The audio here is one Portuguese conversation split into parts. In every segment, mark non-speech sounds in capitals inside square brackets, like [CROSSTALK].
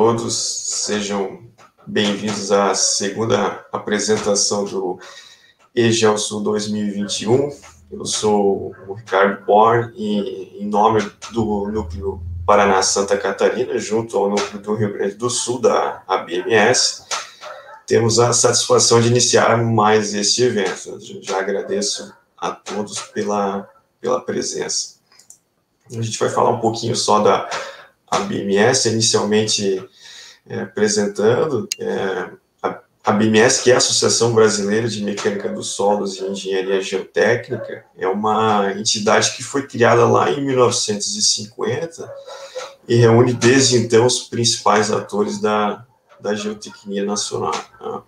todos, sejam bem-vindos à segunda apresentação do EGEL Sul 2021. Eu sou o Ricardo Born e, em nome do Núcleo Paraná Santa Catarina, junto ao Núcleo do Rio Grande do Sul, da ABMS, temos a satisfação de iniciar mais este evento. Eu já agradeço a todos pela, pela presença. A gente vai falar um pouquinho só da a BMS inicialmente é, apresentando, é, a, BMS, que é a Associação Brasileira de Mecânica dos Solos e Engenharia Geotécnica, é uma entidade que foi criada lá em 1950 e reúne desde então os principais atores da, da geotecnia nacional. Tá?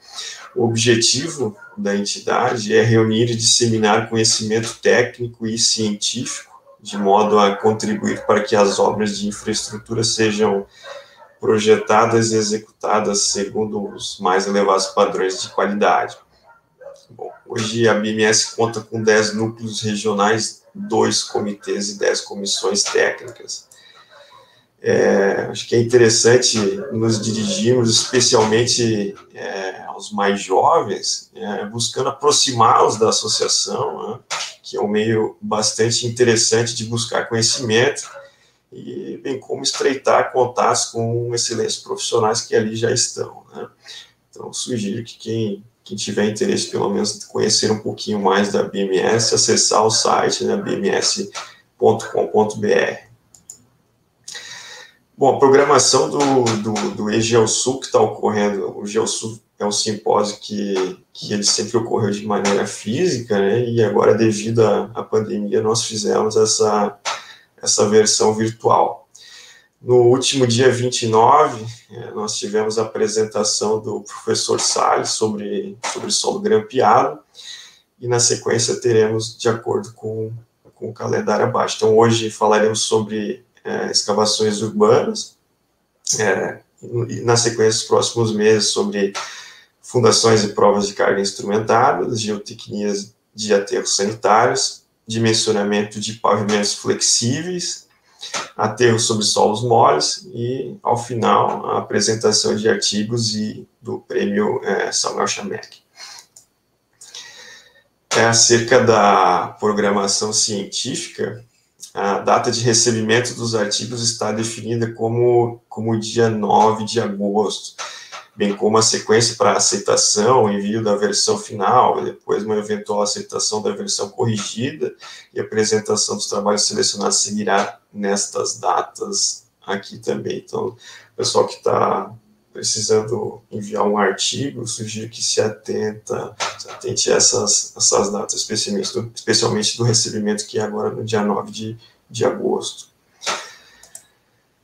O objetivo da entidade é reunir e disseminar conhecimento técnico e científico de modo a contribuir para que as obras de infraestrutura sejam projetadas e executadas segundo os mais elevados padrões de qualidade. Bom, hoje a BMS conta com 10 núcleos regionais, dois comitês e 10 comissões técnicas. É, acho que é interessante nos dirigirmos especialmente é, aos mais jovens, é, buscando aproximá-los da associação, né, que é um meio bastante interessante de buscar conhecimento, e bem como estreitar contatos com excelentes profissionais que ali já estão. Né. Então, sugiro que quem, quem tiver interesse, pelo menos, conhecer um pouquinho mais da BMS, acessar o site, né, bms.com.br. Bom, a programação do, do, do EGELSU é que está ocorrendo, o GeoSul é, é um simpósio que, que ele sempre ocorreu de maneira física, né? E agora, devido à, à pandemia, nós fizemos essa, essa versão virtual. No último dia 29, é, nós tivemos a apresentação do professor Salles sobre, sobre solo grampeado, e na sequência teremos, de acordo com, com o calendário abaixo. Então, hoje falaremos sobre é, escavações urbanas, é, na sequência, dos próximos meses, sobre fundações e provas de carga instrumentadas, geotecnias de aterros sanitários, dimensionamento de pavimentos flexíveis, aterros sobre solos moles e, ao final, a apresentação de artigos e do prêmio é, Samuel Chamek. É acerca da programação científica, a data de recebimento dos artigos está definida como, como dia 9 de agosto, bem como a sequência para aceitação, envio da versão final, depois uma eventual aceitação da versão corrigida e apresentação dos trabalhos selecionados seguirá nestas datas aqui também. Então, pessoal que está precisando enviar um artigo, sugiro que se atenta, se atente a essas, essas datas, especialmente do, especialmente do recebimento que é agora no dia 9 de, de agosto.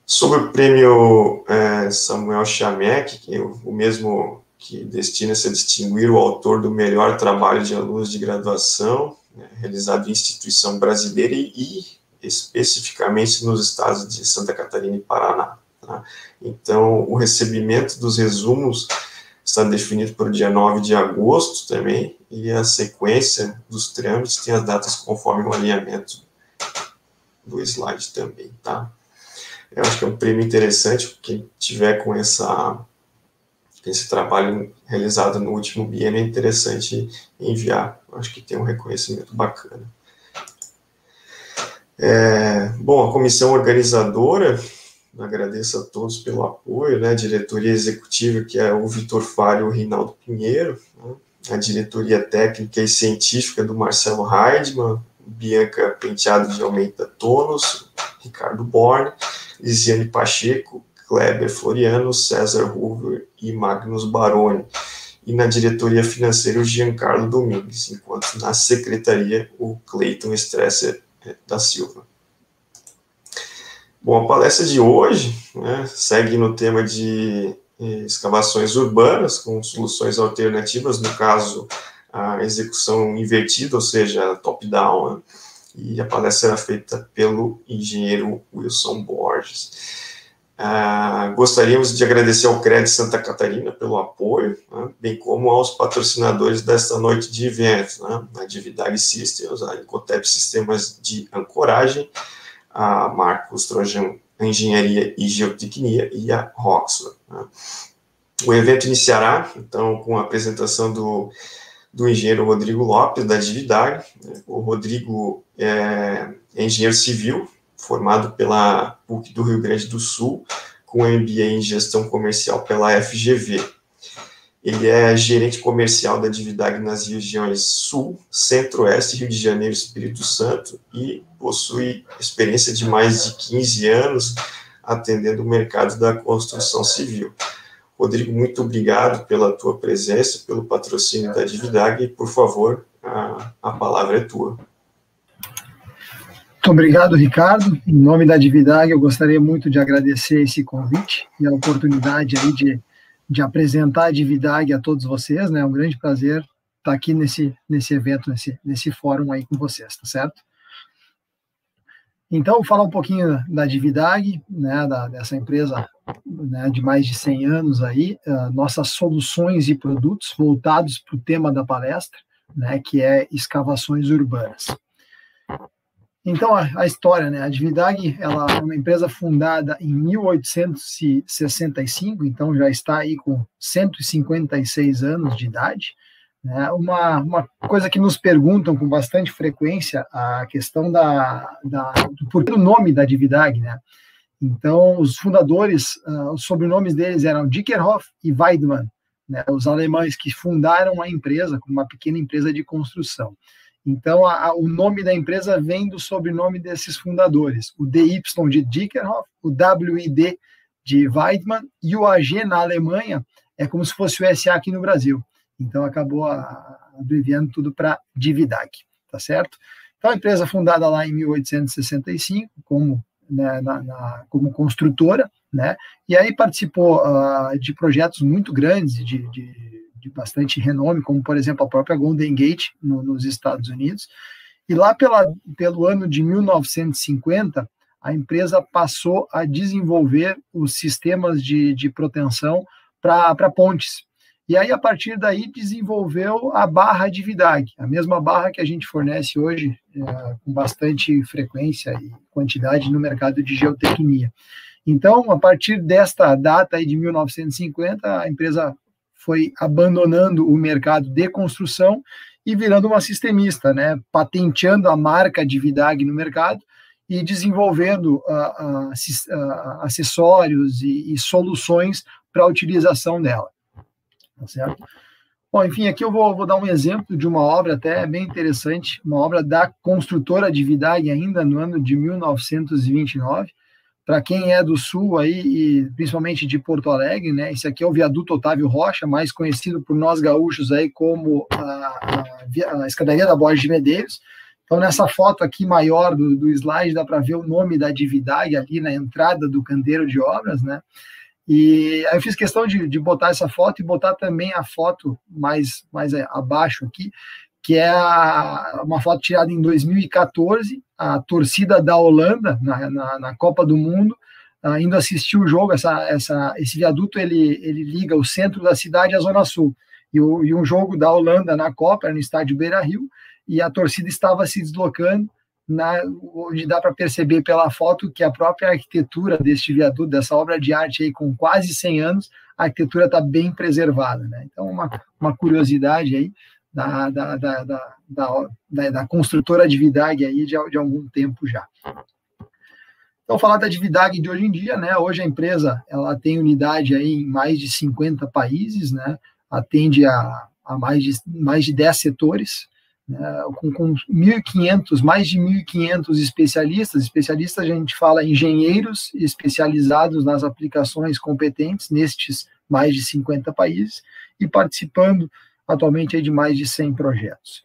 Sobre o prêmio é, Samuel Chamek, o, o mesmo que destina-se a distinguir o autor do melhor trabalho de alunos de graduação, né, realizado em instituição brasileira e, e especificamente nos estados de Santa Catarina e Paraná. Tá? Então, o recebimento dos resumos está definido para o dia 9 de agosto também, e a sequência dos trâmites tem as datas conforme o alinhamento do slide também, tá? Eu acho que é um prêmio interessante, quem tiver com essa, esse trabalho realizado no último biênio é interessante enviar, Eu acho que tem um reconhecimento bacana. É, bom, a comissão organizadora Agradeço a todos pelo apoio, né? A diretoria executiva, que é o Vitor Fábio, e o Reinaldo Pinheiro, né? a diretoria técnica e científica do Marcelo Heidman, Bianca Penteado de Almeida Tonos, Ricardo Borne, Lisiane Pacheco, Kleber Floriano, César Hoover e Magnus Baroni. E na diretoria financeira, o Giancarlo Domingues, enquanto na secretaria, o Cleiton Stresser eh, da Silva. Bom, a palestra de hoje né, segue no tema de eh, escavações urbanas com soluções alternativas, no caso, a execução invertida, ou seja, top-down, né? e a palestra era feita pelo engenheiro Wilson Borges. Ah, gostaríamos de agradecer ao CRED Santa Catarina pelo apoio, né? bem como aos patrocinadores desta noite de eventos, né, a Dividade Systems, a Incotep Sistemas de Ancoragem, a Marcos Trojan Engenharia e Geotecnia e a Roxford. Né? O evento iniciará, então, com a apresentação do, do engenheiro Rodrigo Lopes, da Dividag. Né? O Rodrigo é, é engenheiro civil, formado pela PUC do Rio Grande do Sul, com MBA em Gestão Comercial pela FGV. Ele é gerente comercial da Dividag nas regiões Sul, Centro-Oeste, Rio de Janeiro, Espírito Santo e possui experiência de mais de 15 anos atendendo o mercado da construção civil. Rodrigo, muito obrigado pela tua presença, pelo patrocínio da Dividag e, por favor, a, a palavra é tua. Muito obrigado, Ricardo. Em nome da Dividag, eu gostaria muito de agradecer esse convite e a oportunidade aí de de apresentar a Dividag a todos vocês, né? É um grande prazer estar aqui nesse, nesse evento, nesse, nesse fórum aí com vocês, tá certo? Então, falar um pouquinho da Dividag, né, da, dessa empresa né, de mais de 100 anos aí, uh, nossas soluções e produtos voltados para o tema da palestra, né, que é escavações urbanas. Então, a, a, história, né? A Dividag, ela é uma empresa fundada em 1865, então já está aí com 156 anos de idade. Né? Uma, uma coisa que nos perguntam com bastante frequência a questão da, da do porquê do nome da Dividag, né? Então, os fundadores, uh, os sobrenomes deles eram Dickerhoff e Weidmann, né? os alemães que fundaram a empresa como uma pequena empresa de construção. Então, a, a, o nome da empresa vem do sobrenome desses fundadores: o DY de Dickerhoff, o WID de Weidmann e o AG na Alemanha é como se fosse o SA aqui no Brasil. Então, acabou a, abreviando tudo para Dividac, tá certo? Então, a empresa fundada lá em 1865 como, né, na, na, como construtora, né? E aí participou uh, de projetos muito grandes de, de de bastante renome, como por exemplo a própria Golden Gate no, nos Estados Unidos. E lá pela, pelo ano de 1950, a empresa passou a desenvolver os sistemas de, de proteção para pontes. E aí, a partir daí, desenvolveu a barra de Vidag, a mesma barra que a gente fornece hoje é, com bastante frequência e quantidade no mercado de geotecnia. Então, a partir desta data aí de 1950, a empresa foi abandonando o mercado de construção e virando uma sistemista, né, patenteando a marca de Vidag no mercado e desenvolvendo uh, uh, acessórios e, e soluções para a utilização dela. Tá certo? Bom, enfim, aqui eu vou, vou, dar um exemplo de uma obra até bem interessante, uma obra da construtora de Vidag ainda no ano de 1929, para quem é do Sul aí, e principalmente de Porto Alegre, né? Esse aqui é o viaduto Otávio Rocha, mais conhecido por nós gaúchos aí como a, a, a escadaria da Borges de Medeiros. Então, nessa foto aqui maior do, do slide, dá para ver o nome da Dividag ali na entrada do canteiro de obras, né? E aí eu fiz questão de, de botar essa foto e botar também a foto mais, mais é, abaixo aqui, que é a, uma foto tirada em 2014, a torcida da Holanda na, na, na Copa do Mundo, uh, indo assistir o jogo. Essa, essa, esse viaduto ele, ele liga o centro da cidade à Zona Sul. E, o, e um jogo da Holanda na Copa, era no estádio Beira Rio, e a torcida estava se deslocando, na, onde dá para perceber pela foto que a própria arquitetura deste viaduto, dessa obra de arte aí com quase 100 anos, a arquitetura está bem preservada. Né? Então, uma, uma curiosidade aí da, da, da, da, da construtora de Vidag aí de, de algum tempo já. Então, falar da Dividag de hoje em dia, né? Hoje a empresa ela tem unidade aí em mais de 50 países, né? Atende a, a mais, de, mais de 10 setores, né? com, com 1.500, mais de 1.500 especialistas. Especialistas, a gente fala engenheiros especializados nas aplicações competentes nestes mais de 50 países e participando atualmente é de mais de 100 projetos.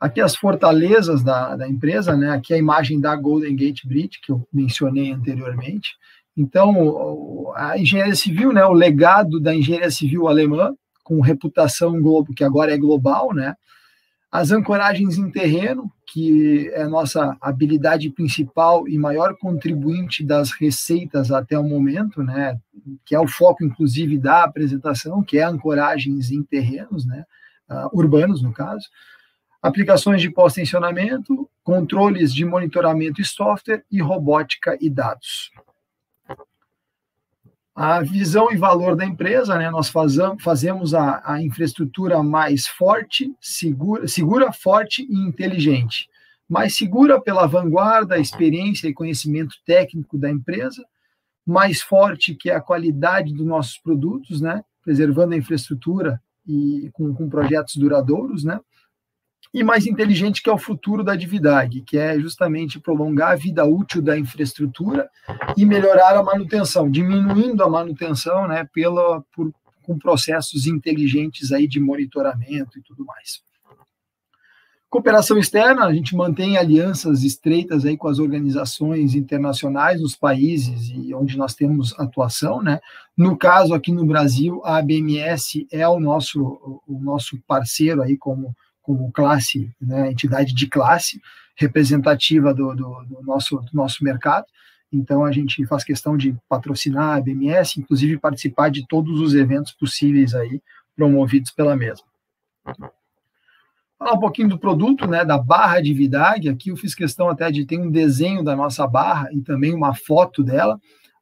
Aqui as fortalezas da, da empresa, né? aqui a imagem da Golden Gate Bridge, que eu mencionei anteriormente. Então, a engenharia civil, né? o legado da engenharia civil alemã, com reputação globo, que agora é global, né? As ancoragens em terreno, que é nossa habilidade principal e maior contribuinte das receitas até o momento, né? que é o foco, inclusive, da apresentação, que é ancoragens em terrenos, né? Uh, urbanos, no caso. Aplicações de pós-tensionamento, controles de monitoramento e software e robótica e dados. A visão e valor da empresa, né? Nós fazemos a, a infraestrutura mais forte, segura, segura, forte e inteligente. Mais segura pela vanguarda, experiência e conhecimento técnico da empresa, mais forte que a qualidade dos nossos produtos, né? Preservando a infraestrutura e com, com projetos duradouros, né? e mais inteligente, que é o futuro da DiviDag, que é justamente prolongar a vida útil da infraestrutura e melhorar a manutenção, diminuindo a manutenção né, pela, por, com processos inteligentes aí de monitoramento e tudo mais. Cooperação externa, a gente mantém alianças estreitas aí com as organizações internacionais nos países e onde nós temos atuação, né? No caso aqui no Brasil, a ABMS é o nosso o nosso parceiro aí como como classe, né, entidade de classe representativa do, do, do nosso, do nosso mercado. Então a gente faz questão de patrocinar a BMS, inclusive participar de todos os eventos possíveis aí promovidos pela mesma. Falar um pouquinho do produto, né, da barra de Vidag. Aqui eu fiz questão até de ter um desenho da nossa barra e também uma foto dela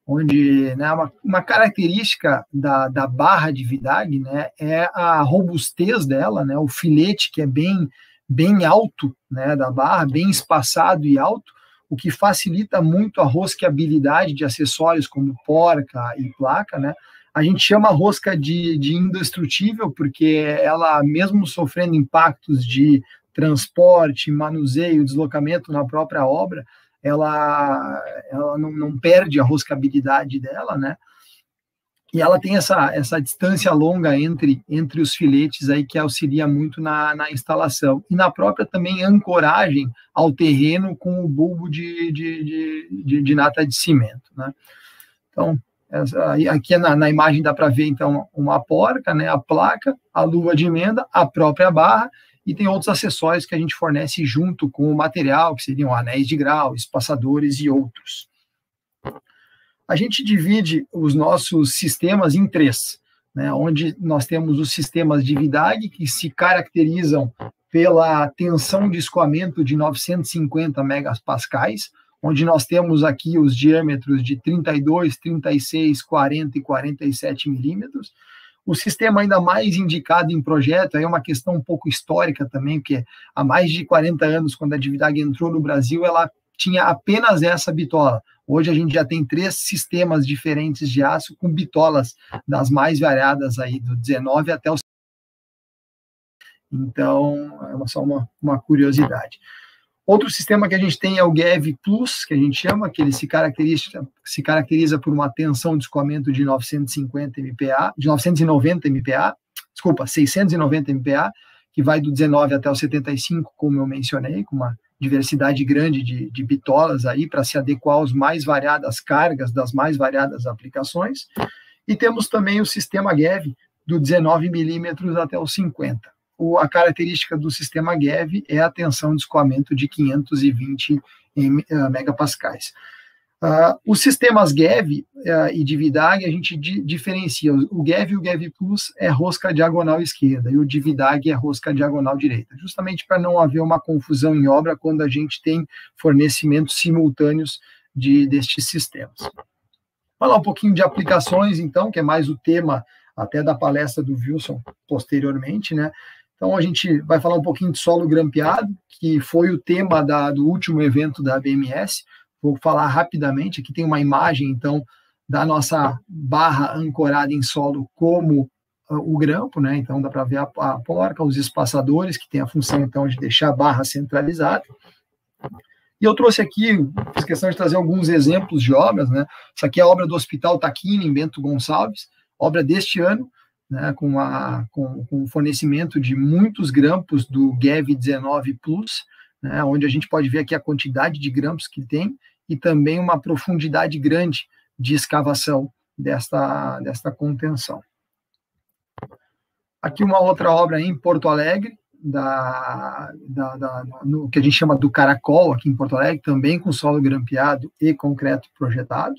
onde né, uma, uma característica da, da barra de Vidag né, é a robustez dela, né, o filete que é bem, bem alto né, da barra, bem espaçado e alto, o que facilita muito a rosqueabilidade de acessórios como porca e placa, né? A gente chama a rosca de, de indestrutível porque ela, mesmo sofrendo impactos de transporte, manuseio, deslocamento na própria obra, ela, ela não, não perde a roscabilidade dela, né? e ela tem essa, essa distância longa entre, entre os filetes aí que auxilia muito na, na instalação e na própria também ancoragem ao terreno com o bulbo de, de, de, de, de nata de cimento, né? Então, essa, aqui é na, na imagem dá para ver então uma porca, né, a placa, a luva de emenda, a própria barra e tem outros acessórios que a gente fornece junto com o material, que seriam anéis de grau, espaçadores e outros. A gente divide os nossos sistemas em três, né, onde nós temos os sistemas de VIDAG, que se caracterizam pela tensão de escoamento de 950 megapascais, onde nós temos aqui os diâmetros de 32, 36, 40 e 47 milímetros, o sistema ainda mais indicado em projeto é uma questão um pouco histórica também, porque há mais de 40 anos, quando a Dividag entrou no Brasil, ela tinha apenas essa bitola. Hoje a gente já tem três sistemas diferentes de aço com bitolas das mais variadas aí, do 19 até o. Então, é só uma, uma curiosidade. Outro sistema que a gente tem é o GEV Plus, que a gente chama, que ele se caracteriza, se caracteriza por uma tensão de escoamento de 950 MPa, de 990 MPa, desculpa, 690 MPa, que vai do 19 até o 75, como eu mencionei, com uma diversidade grande de, de bitolas aí para se adequar às mais variadas cargas das mais variadas aplicações. E temos também o sistema GEV do 19 milímetros até os 50 o, a característica do sistema GEV é a tensão de escoamento de 520 eh, megapascais. Uh, os sistemas GEV uh, eh, e de a gente di diferencia. O GEV e o GEV Plus é rosca diagonal esquerda e o de é rosca diagonal direita, justamente para não haver uma confusão em obra quando a gente tem fornecimentos simultâneos de, destes sistemas. Falar um pouquinho de aplicações, então, que é mais o tema até da palestra do Wilson posteriormente, né? Então a gente vai falar um pouquinho de solo grampeado, que foi o tema da, do último evento da BMS. Vou falar rapidamente, aqui tem uma imagem então da nossa barra ancorada em solo como ah, o grampo, né? Então dá para ver a, a, porca, os espaçadores, que tem a função então de deixar a barra centralizada. E eu trouxe aqui, fiz questão de trazer alguns exemplos de obras, né? Isso aqui é a obra do Hospital Taquini, em Bento Gonçalves, obra deste ano, né, com, a, com, com o fornecimento de muitos grampos do GEV19 Plus, né, onde a gente pode ver aqui a quantidade de grampos que tem e também uma profundidade grande de escavação desta, desta contenção. Aqui uma outra obra em Porto Alegre, da, da, da, no que a gente chama do Caracol, aqui em Porto Alegre, também com solo grampeado e concreto projetado.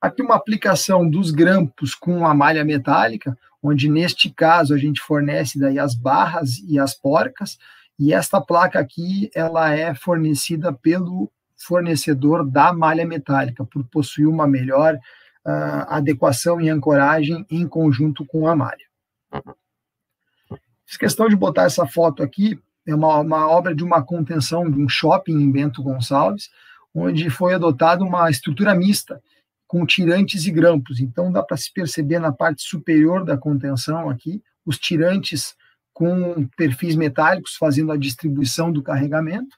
Aqui uma aplicação dos grampos com a malha metálica, onde neste caso a gente fornece daí as barras e as porcas, e esta placa aqui ela é fornecida pelo fornecedor da malha metálica, por possuir uma melhor uh, adequação e ancoragem em conjunto com a malha. Fiz questão de botar essa foto aqui, é uma, uma obra de uma contenção de um shopping em Bento Gonçalves, onde foi adotada uma estrutura mista, com tirantes e grampos. Então dá para se perceber na parte superior da contenção aqui os tirantes com perfis metálicos fazendo a distribuição do carregamento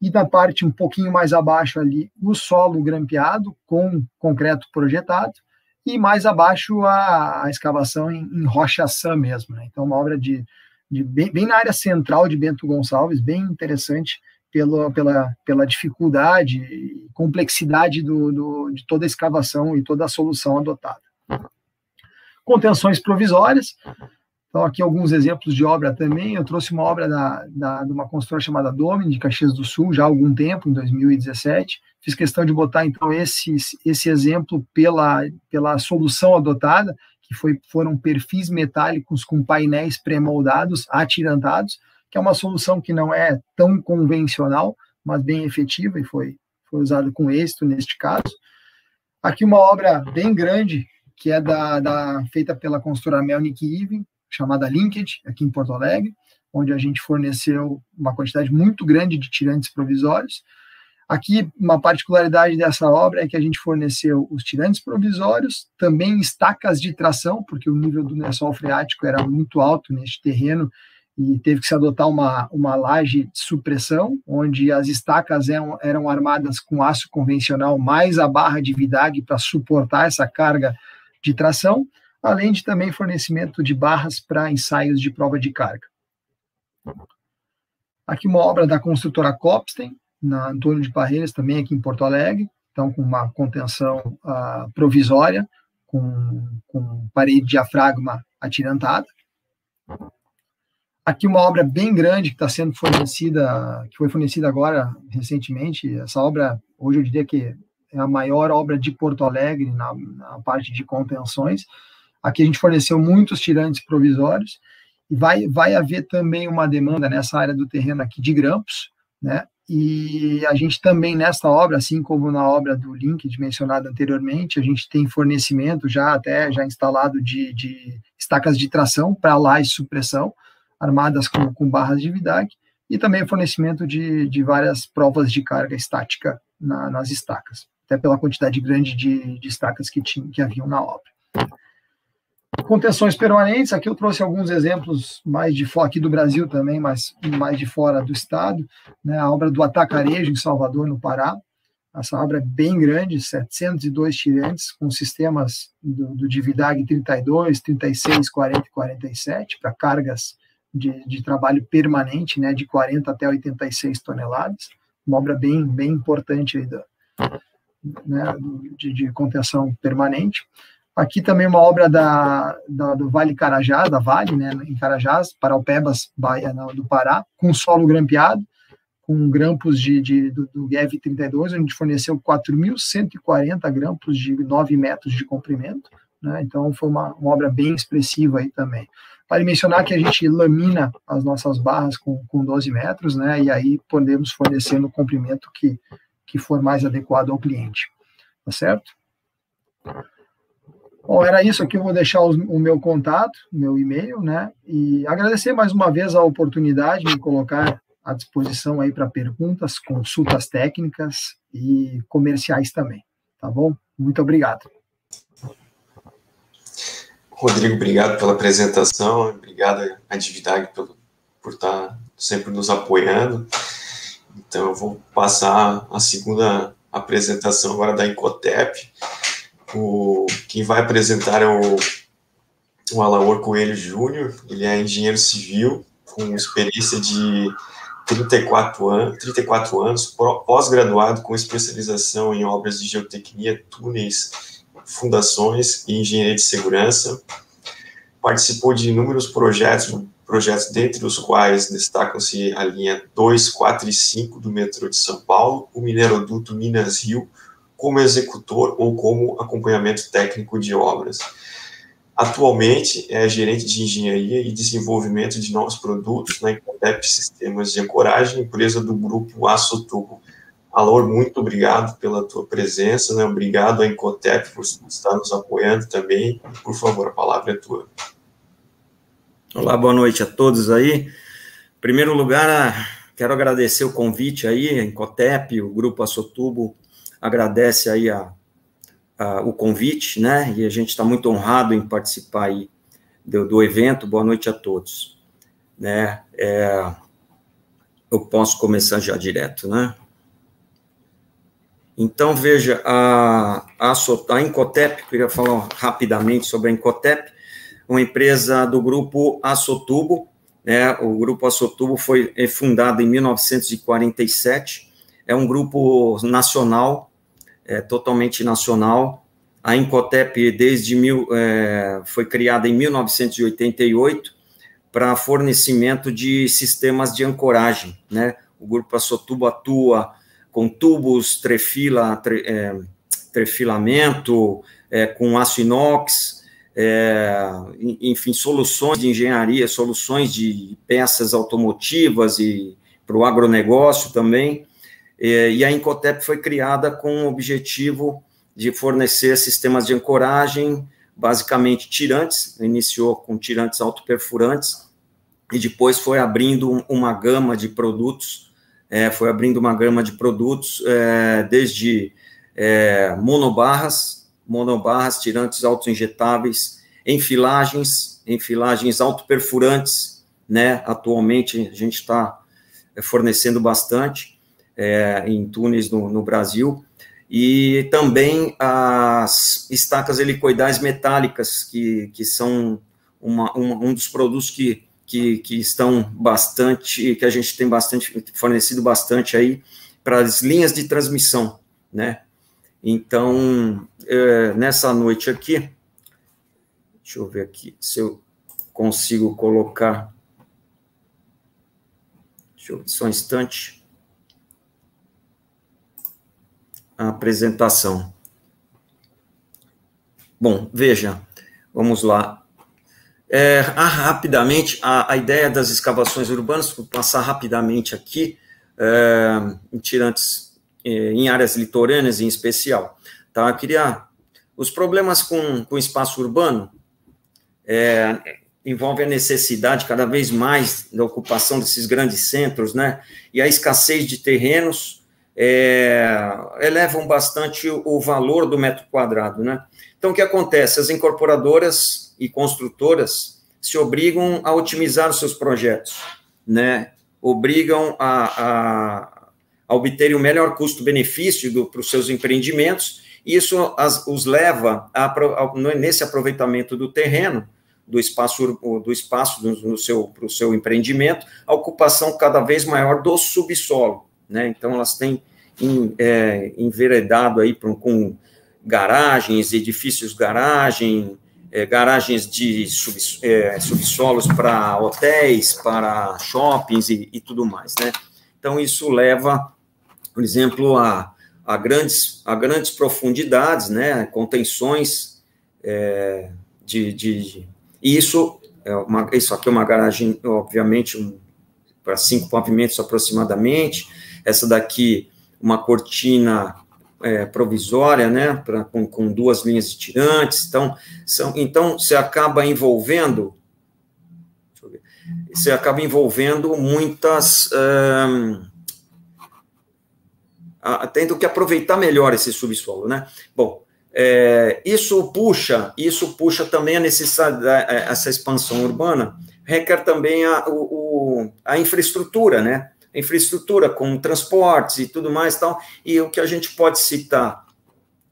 e na parte um pouquinho mais abaixo ali o solo grampeado com concreto projetado e mais abaixo a, a escavação em, em rocha sã mesmo. Né? Então uma obra de, de bem, bem, na área central de Bento Gonçalves, bem interessante pelo, pela, pela dificuldade e complexidade do, do, de toda a escavação e toda a solução adotada. Contenções provisórias. Então, aqui alguns exemplos de obra também. Eu trouxe uma obra da, da, de uma construtora chamada Domini, de Caxias do Sul, já há algum tempo, em 2017. Fiz questão de botar, então, esse, esse exemplo pela, pela solução adotada, que foi, foram perfis metálicos com painéis pré-moldados, atirantados, que é uma solução que não é tão convencional, mas bem efetiva e foi, foi usada com êxito neste caso. Aqui uma obra bem grande, que é da, da feita pela consultora Melnick Even, chamada Linked, aqui em Porto Alegre, onde a gente forneceu uma quantidade muito grande de tirantes provisórios. Aqui, uma particularidade dessa obra é que a gente forneceu os tirantes provisórios, também estacas de tração, porque o nível do lençol freático era muito alto neste terreno, e teve que se adotar uma, uma laje de supressão, onde as estacas eram, eram armadas com aço convencional, mais a barra de vidag para suportar essa carga de tração, além de também fornecimento de barras para ensaios de prova de carga. Aqui uma obra da construtora Copsten na Antônio de Parreiras, também aqui em Porto Alegre, então com uma contenção ah, provisória, com, com parede de diafragma atirantada. Aqui uma obra bem grande que está sendo fornecida, que foi fornecida agora recentemente. Essa obra, hoje eu diria que é a maior obra de Porto Alegre na, na parte de contenções. Aqui a gente forneceu muitos tirantes provisórios e vai, vai haver também uma demanda nessa área do terreno aqui de grampos, né? E a gente também nesta obra, assim como na obra do Link mencionado anteriormente, a gente tem fornecimento já até já instalado de, de estacas de tração para lá e supressão, armadas com, com barras de vidag, e também fornecimento de, de várias provas de carga estática na, nas estacas, até pela quantidade grande de, de estacas que, tinha, que haviam na obra. Contenções permanentes, aqui eu trouxe alguns exemplos mais de fora, aqui do Brasil também, mas mais de fora do estado, né, a obra do Atacarejo, em Salvador, no Pará, essa obra é bem grande, 702 tirantes, com sistemas do, do Dividag 32, 36, 40 e 47, para cargas de, de trabalho permanente, né, de 40 até 86 toneladas, uma obra bem, bem importante aí da, né, de, de, contenção permanente. Aqui também uma obra da, da, do Vale Carajás, da Vale, né, em Carajás, Paraupebas, Bahia do Pará, com solo grampeado, com grampos de, de do, do GEV 32, a gente forneceu 4.140 grampos de 9 metros de comprimento, né, então foi uma, uma obra bem expressiva aí também. Vale mencionar que a gente lamina as nossas barras com, com 12 metros, né? E aí podemos fornecer no comprimento que, que for mais adequado ao cliente. Tá certo? Bom, era isso aqui. Eu vou deixar os, o meu contato, meu e-mail, né? E agradecer mais uma vez a oportunidade de me colocar à disposição aí para perguntas, consultas técnicas e comerciais também. Tá bom? Muito obrigado. Rodrigo, obrigado pela apresentação, obrigado à Dividag por, por tá estar sempre nos apoiando. Então, eu vou passar a segunda apresentação agora da Incotep. O, quem vai apresentar é o, o Alaor Coelho Júnior, ele é engenheiro civil com experiência de 34 anos, 34 anos pós-graduado com especialização em obras de geotecnia, túneis fundações e engenharia de segurança. Participou de inúmeros projetos, projetos dentre os quais destacam-se a linha 2, 4 e 5 do metrô de São Paulo, o mineroduto Minas Rio, como executor ou como acompanhamento técnico de obras. Atualmente é gerente de engenharia e desenvolvimento de novos produtos na Incodep Sistemas de Ancoragem, empresa do grupo Açotubo. Alor, muito obrigado pela tua presença, né? obrigado à Incotec por estar nos apoiando também. Por favor, a palavra é tua. Olá, boa noite a todos aí. Em primeiro lugar, ah, quero agradecer o convite aí, a Incotep, o Grupo Assotubo agradece aí a, a, o convite, né? E a gente está muito honrado em participar aí do, do, evento. Boa noite a todos. Né? É, eu posso começar já direto, né? Então, veja, a, a, a Incotep, queria falar rapidamente sobre a Incotep, uma empresa do grupo Assotubo, né? o grupo Assotubo foi é, fundado em 1947, é um grupo nacional, é, totalmente nacional, a Incotep desde mil, é, foi criada em 1988 para fornecimento de sistemas de ancoragem, né? O grupo Assotubo atua com tubos, trefila, tre, é, trefilamento, é, com aço inox, é, enfim, soluções de engenharia, soluções de peças automotivas e para o agronegócio também. É, e a Incotep foi criada com o objetivo de fornecer sistemas de ancoragem, basicamente tirantes, iniciou com tirantes autoperfurantes, e depois foi abrindo uma gama de produtos é, foi abrindo uma gama de produtos, é, desde é, monobarras, monobarras, tirantes autoinjetáveis, enfilagens, enfilagens autoperfurantes, né? Atualmente a gente está é, fornecendo bastante é, em túneis no, no Brasil e também as estacas helicoidais metálicas, que, que são uma, uma, um dos produtos que que, que estão bastante, que a gente tem bastante, fornecido bastante aí para as linhas de transmissão, né? Então, é, nessa noite aqui, deixa eu ver aqui se eu consigo colocar. Deixa eu só um instante. A apresentação. Bom, veja, vamos lá. É, ah, rapidamente, a, a, ideia das escavações urbanas, vou passar rapidamente aqui, é, em tirantes, é, em áreas litorâneas em especial. Tá? Eu queria. Os problemas com o espaço urbano é, envolvem a necessidade cada vez mais da ocupação desses grandes centros, né? E a escassez de terrenos é, elevam bastante o, o valor do metro quadrado, né? Então, o que acontece? As incorporadoras e construtoras se obrigam a otimizar os seus projetos, né? obrigam a, a, a obter o melhor custo-benefício para os seus empreendimentos, e isso as, os leva a, a, nesse aproveitamento do terreno, do espaço do espaço do, do seu para o seu empreendimento, a ocupação cada vez maior do subsolo, né? Então elas têm em, é, enveredado aí com, com garagens, edifícios garagem, é, garagens de sub, é, eh, subsolos para hotéis, para shoppings e, e, tudo mais, né? Então, isso leva, por exemplo, a, a, grandes, a grandes profundidades, né? Contenções é, de, de... E isso, é uma, isso aqui é uma garagem, obviamente, um, para cinco pavimentos aproximadamente. Essa daqui, uma cortina é, provisória, né, pra, com, com, duas linhas de tirantes, então, são, então você acaba envolvendo, ver, você acaba envolvendo muitas, hum, a, tendo que aproveitar melhor esse subsolo, né? Bom, é, isso puxa, isso puxa também a necessidade dessa expansão urbana, requer também a, o, a infraestrutura, né? infraestrutura, com transportes e tudo mais tal. E o que a gente pode citar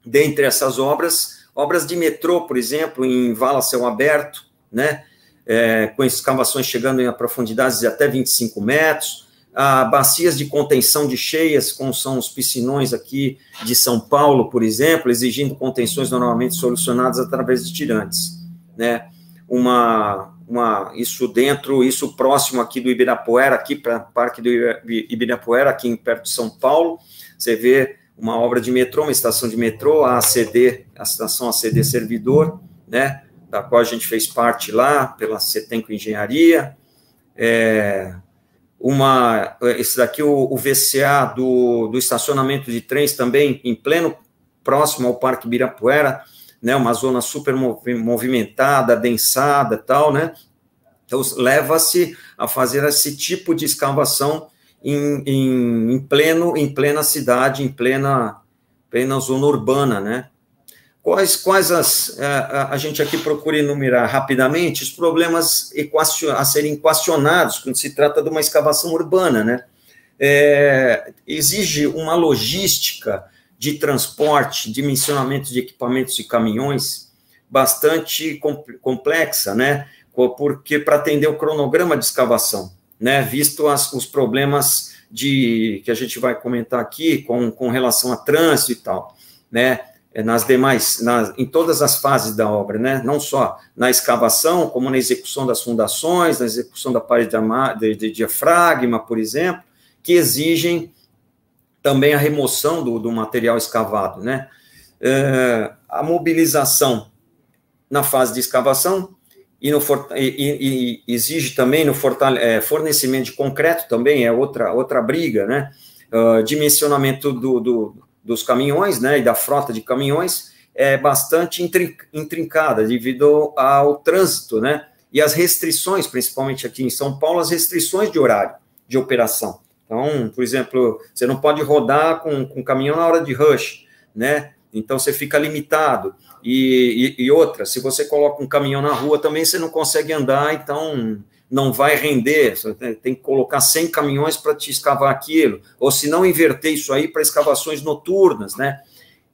dentre essas obras, obras de metrô, por exemplo, em vala céu aberto, né? É, com escavações chegando em profundidades de até 25 metros, a ah, bacias de contenção de cheias, como são os piscinões aqui de São Paulo, por exemplo, exigindo contenções normalmente solucionadas através de tirantes. Né? Uma, uma, isso dentro, isso próximo aqui do Ibirapuera, aqui para Parque do Ibirapuera, aqui perto de São Paulo, você vê uma obra de metrô, uma estação de metrô, a ACD, a estação ACD Servidor, né, da qual a gente fez parte lá, pela Setenco Engenharia, é, uma, esse daqui, o, o VCA do, do estacionamento de trens também, em pleno, próximo ao Parque Ibirapuera, né, uma zona super movimentada, densada tal, né? Então, leva-se a fazer esse tipo de escavação em, em, em, pleno, em plena cidade, em plena, plena zona urbana, né? Quais, quais as, é, a, a gente aqui procura enumerar rapidamente os problemas a serem equacionados quando se trata de uma escavação urbana, né? É, exige uma logística de transporte, dimensionamento de equipamentos e caminhões, bastante complexa, né? Porque para atender o cronograma de escavação, né? Visto as, os problemas de que a gente vai comentar aqui com, com relação a trânsito e tal, né? É, nas demais, nas, em todas as fases da obra, né? Não só na escavação, como na execução das fundações, na execução da parede de, de, de diafragma, por exemplo, que exigem também a remoção do, do material escavado, né? É, a mobilização na fase de escavação e, no, e, e exige também no fortale, é, fornecimento de concreto também é outra outra briga, né? É, dimensionamento do, do, dos caminhões, né? E da frota de caminhões é bastante intrincada devido ao trânsito, né? E as restrições, principalmente aqui em São Paulo, as restrições de horário de operação. Então, por exemplo, você não pode rodar com, com caminhão na hora de rush, né? Então você fica limitado. E, e, e, outra, se você coloca um caminhão na rua também, você não consegue andar, então não vai render. Você tem que colocar 100 caminhões para te escavar aquilo, ou se não, inverter isso aí para escavações noturnas, né?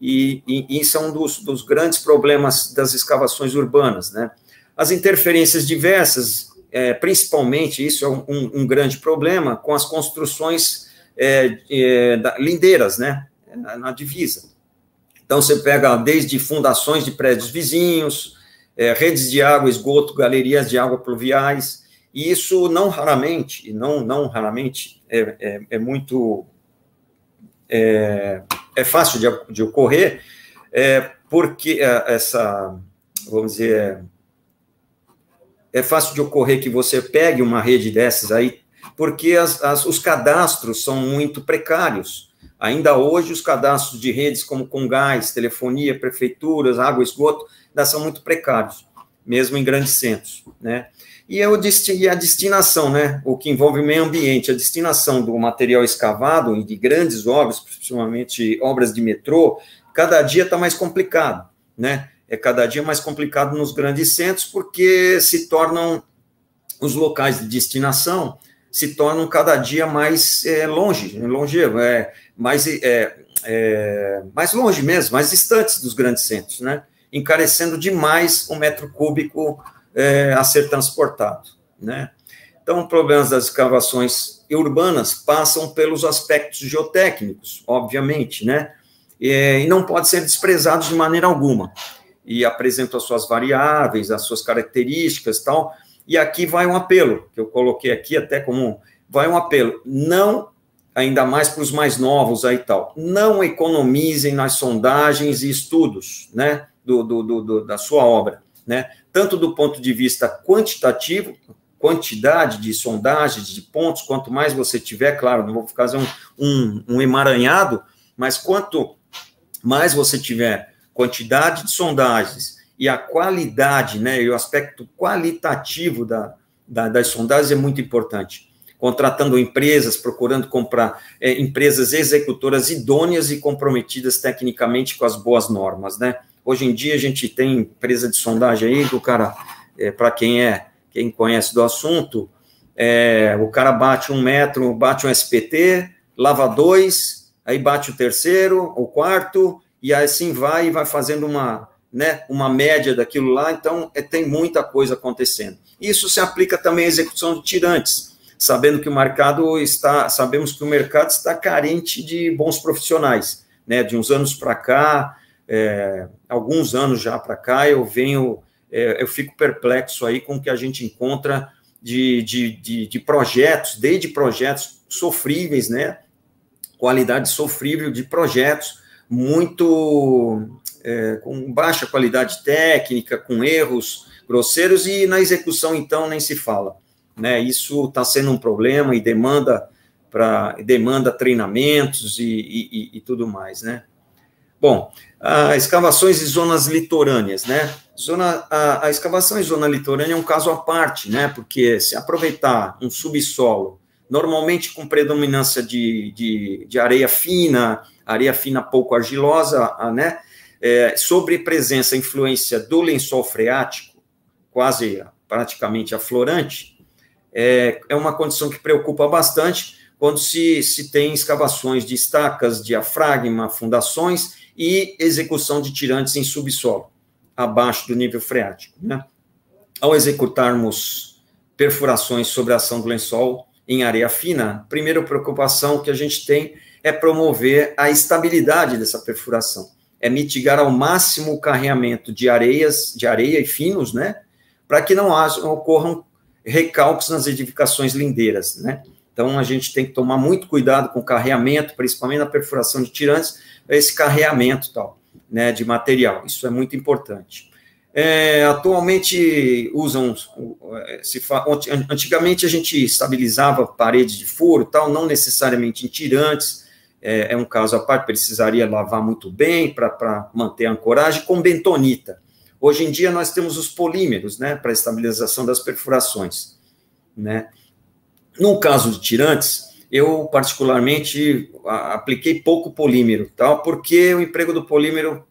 E, e, isso é um dos, dos grandes problemas das escavações urbanas, né? As interferências diversas é, principalmente, isso é um, um, grande problema, com as construções é, é, da, lindeiras, né, na, na divisa. Então, você pega desde fundações de prédios vizinhos, é, redes de água, esgoto, galerias de água pluviais, e isso não raramente, e não, não raramente, é, é, é muito... É, é fácil de, de ocorrer, é, porque essa, vamos dizer, é fácil de ocorrer que você pegue uma rede dessas aí, porque as, as, os cadastros são muito precários. Ainda hoje, os cadastros de redes como com gás, telefonia, prefeituras, água, esgoto, ainda são muito precários, mesmo em grandes centros, né? E, é e a destinação, né? O que envolve o meio ambiente, a destinação do material escavado e de grandes obras, principalmente obras de metrô, cada dia está mais complicado, né? é cada dia mais complicado nos grandes centros, porque se tornam os locais de destinação se tornam cada dia mais é, longe, né, é, mais, é, é, mais longe mesmo, mais distantes dos grandes centros, né? encarecendo demais o metro cúbico é, a ser transportado. Né? Então, problemas das escavações urbanas passam pelos aspectos geotécnicos, obviamente, né? e não podem ser desprezados de maneira alguma e apresentam as suas variáveis, as suas características tal. E aqui vai um apelo, que eu coloquei aqui até como vai um apelo. Não, ainda mais para os mais novos aí tal, não economizem nas sondagens e estudos né, do, do, do, da sua obra. Né? Tanto do ponto de vista quantitativo, quantidade de sondagens, de pontos, quanto mais você tiver, claro, não vou fazer um, um, um emaranhado, mas quanto mais você tiver quantidade de sondagens e a qualidade, né, e o aspecto qualitativo da, da, das sondagens é muito importante. Contratando empresas, procurando comprar é, empresas executoras idôneas e comprometidas tecnicamente com as boas normas, né? Hoje em dia a gente tem empresa de sondagem aí do o cara, é, para quem é, quem conhece do assunto, é, o cara bate um metro, bate um SPT, lava dois, aí bate o terceiro, o quarto, e assim vai e vai fazendo uma, né, uma média daquilo lá, então é, tem muita coisa acontecendo. Isso se aplica também à execução de tirantes, sabendo que o mercado está, sabemos que o mercado está carente de bons profissionais, né, de uns anos para cá, é, alguns anos já para cá, eu venho, é, eu fico perplexo aí com o que a gente encontra de, de, de, de projetos, desde projetos sofríveis, né, qualidade sofrível de projetos, muito é, com baixa qualidade técnica, com erros grosseiros e na execução então nem se fala, né? Isso está sendo um problema e demanda para demanda treinamentos e, e, e, tudo mais, né? Bom, a escavações em zonas litorâneas, né? Zona, a, a escavação em zona litorânea é um caso à parte, né? Porque se aproveitar um subsolo normalmente com predominância de, de, de areia fina, areia fina pouco argilosa, ah, né? É, sobre presença e influência do lençol freático, quase praticamente aflorante, é, é uma condição que preocupa bastante quando se, se tem escavações de estacas, diafragma, fundações e execução de tirantes em subsolo, abaixo do nível freático. Né? Ao executarmos perfurações sobre a ação do lençol, em areia fina, a primeira preocupação que a gente tem é promover a estabilidade dessa perfuração, é mitigar ao máximo o carreamento de areias, de areia e finos, né, para que não, haja, não ocorram recalques nas edificações lindeiras, né. Então, a gente tem que tomar muito cuidado com o carreamento, principalmente na perfuração de tirantes, esse carreamento tal, né, de material. Isso é muito importante é, atualmente usam, é, se fa... antigamente a gente estabilizava paredes de furo, tal, não necessariamente em tirantes, é, é um caso à parte, precisaria lavar muito bem para manter a ancoragem, com bentonita. Hoje em dia nós temos os polímeros, né, para estabilização das perfurações, né. No caso de tirantes, eu particularmente apliquei pouco polímero, tal, tá, porque o emprego do polímero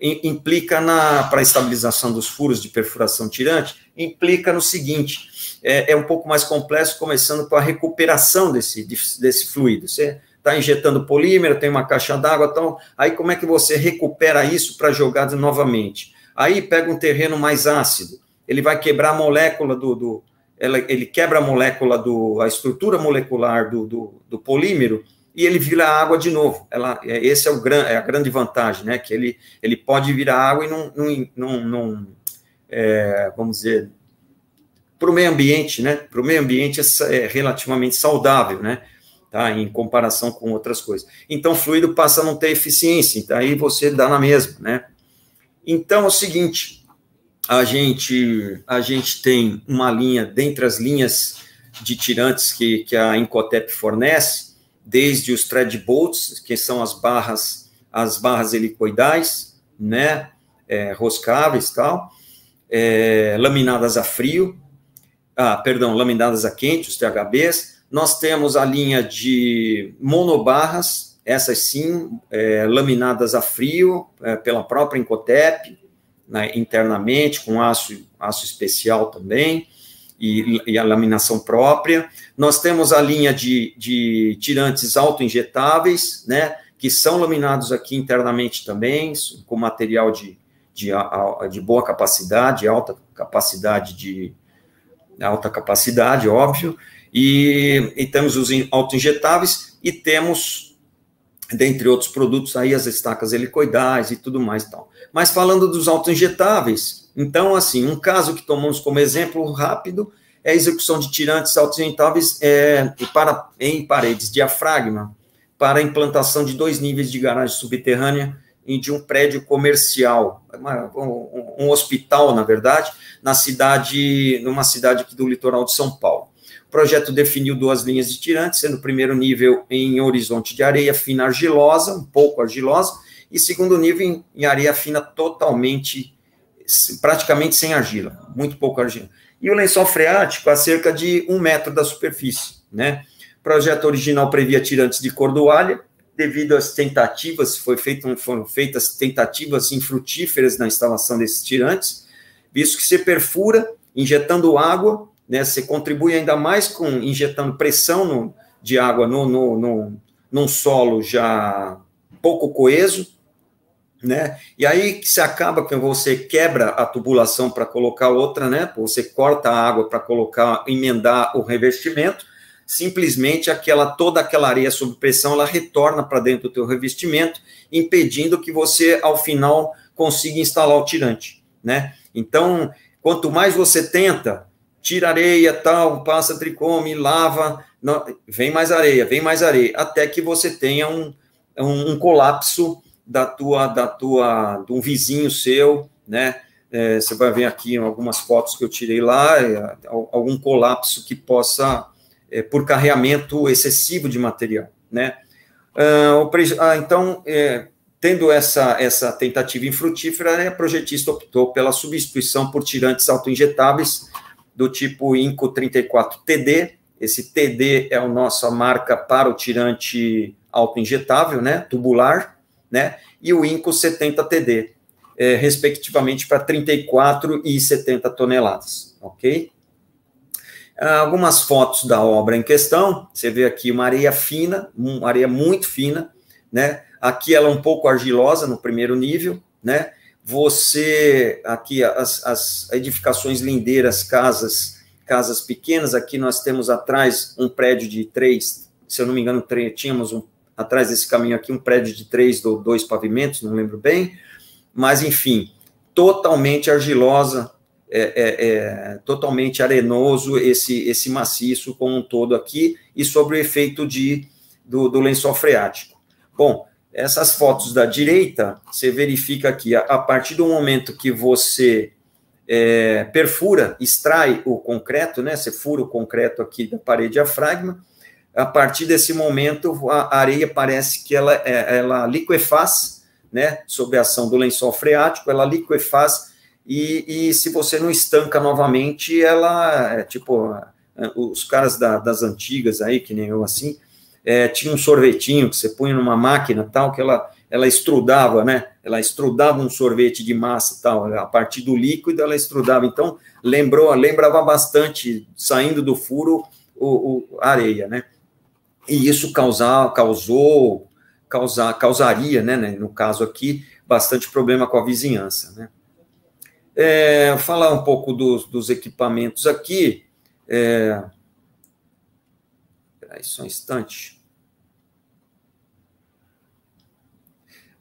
implica na para estabilização dos furos de perfuração tirante, implica no seguinte: é, é um pouco mais complexo, começando com a recuperação desse, desse fluido. Você está injetando polímero, tem uma caixa d'água, então, aí como é que você recupera isso para jogar novamente? Aí pega um terreno mais ácido, ele vai quebrar a molécula do. do ele, quebra a molécula do. a estrutura molecular do, do, do polímero e ele vira água de novo. Ela, é, esse é o gran, é a grande vantagem, né? Que ele, ele pode virar água e não, não, não, não é, vamos dizer, para o meio ambiente, né? Para o meio ambiente é, é, relativamente saudável, né? Tá, em comparação com outras coisas. Então, fluido passa a não ter eficiência, Então aí você dá na mesma, né? Então, é o seguinte, a gente, a gente tem uma linha, dentre as linhas de tirantes que, que a Incotep fornece, desde os threadbolts, que são as barras, as barras helicoidais, né, é, roscáveis tal, é, laminadas a frio, ah, perdão, laminadas a quente, os THBs. Nós temos a linha de monobarras, essas sim, é, laminadas a frio, é, pela própria Incotep, né, internamente, com aço, aço especial também e, e, a laminação própria. Nós temos a linha de, de tirantes autoinjetáveis, né, que são laminados aqui internamente também, com material de, de, de boa capacidade, alta capacidade de alta capacidade, óbvio, e, e temos os autoinjetáveis e temos, dentre outros produtos, aí as estacas helicoidais e tudo mais e tal. Mas falando dos autoinjetáveis, então, assim, um caso que tomamos como exemplo rápido é a execução de tirantes autoritáveis é, para, em paredes diafragma para implantação de dois níveis de garagem subterrânea em de um prédio comercial, um, um hospital, na verdade, na cidade, numa cidade aqui do litoral de São Paulo. O projeto definiu duas linhas de tirantes, sendo o primeiro nível em horizonte de areia fina argilosa, um pouco argilosa, e segundo nível em, areia fina totalmente praticamente sem argila, muito pouco argila. E o lençol freático a cerca de um metro da superfície, né? O projeto original previa tirantes de cordoalha, devido às tentativas, foi feito, foram feitas tentativas infrutíferas na instalação desses tirantes, visto que se perfura injetando água, né, você contribui ainda mais com injetando pressão no, de água no, no, no, num solo já pouco coeso, né? E aí se acaba que você quebra a tubulação para colocar outra, né? Você corta a água para colocar, emendar o revestimento. Simplesmente aquela toda aquela areia sob pressão ela retorna para dentro do teu revestimento, impedindo que você ao final consiga instalar o tirante, né? Então, quanto mais você tenta, tira areia, tal, passa tricome, lava, não, vem mais areia, vem mais areia, até que você tenha um, um, um colapso da tua, da tua, de um vizinho seu, né? É, você vai ver aqui algumas fotos que eu tirei lá, é, algum colapso que possa, é, por carreamento excessivo de material, né? Ah, ah então, é, tendo essa, essa tentativa infrutífera, né, a projetista optou pela substituição por tirantes autoinjetáveis do tipo INCO 34TD. Esse TD é a nossa marca para o tirante autoinjetável, né, tubular, né? E o INCO 70 TD, é, respectivamente para 34 e 70 toneladas, ok? Ah, algumas fotos da obra em questão, você vê aqui uma areia fina, uma areia muito fina, né? Aqui ela é um pouco argilosa no primeiro nível, né? Você, aqui as, as edificações lindeiras, casas, casas pequenas, aqui nós temos atrás um prédio de três, se eu não me engano, três, tínhamos um atrás desse caminho aqui, um prédio de três ou dois pavimentos, não lembro bem, mas enfim, totalmente argilosa, é, é, é, totalmente arenoso esse, esse maciço como um todo aqui, e sobre o efeito de, do, do lençol freático. Bom, essas fotos da direita, você verifica aqui, a, a partir do momento que você é, perfura, extrai o concreto, né, você fura o concreto aqui da parede diafragma, a partir desse momento, a areia parece que ela, é, ela liquefaz, né, sob a ação do lençol freático, ela liquefaz, e, e se você não estanca novamente, ela, é, tipo, é, os caras da, das antigas aí, que nem eu assim, é, tinha um sorvetinho que você punha numa máquina tal, que ela, ela estrudava, né, ela estrudava um sorvete de massa tal, a partir do líquido ela estrudava, então lembrou, lembrava bastante, saindo do furo, o, o areia, né, e isso causar, causou, causar, causaria, né, né, no caso aqui, bastante problema com a vizinhança. Né? É, falar um pouco dos, dos equipamentos aqui. É, peraí, só um instante.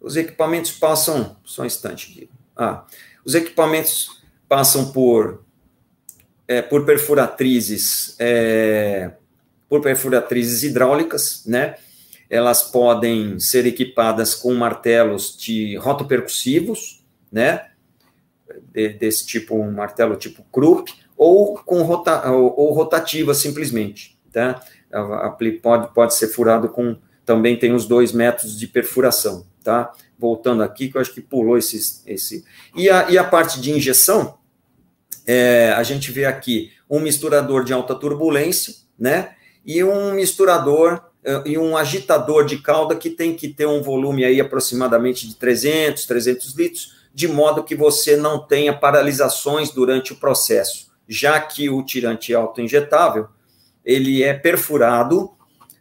Os equipamentos passam. Só um instante aqui. Ah, os equipamentos passam por, é, por perfuratrizes. É, por perfuratrizes hidráulicas, né? Elas podem ser equipadas com martelos de rotopercussivos, né? De, desse tipo, um martelo tipo Krupp, ou com rota, ou, ou rotativa simplesmente, tá? A, a, pode, pode ser furado com, também tem os dois métodos de perfuração, tá? Voltando aqui, que eu acho que pulou esse esse... E a, e a parte de injeção, é, a gente vê aqui um misturador de alta turbulência, né? e um misturador eh, e um agitador de calda que tem que ter um volume aí aproximadamente de 300, 300 litros, de modo que você não tenha paralisações durante o processo, já que o tirante autoinjetável, ele é perfurado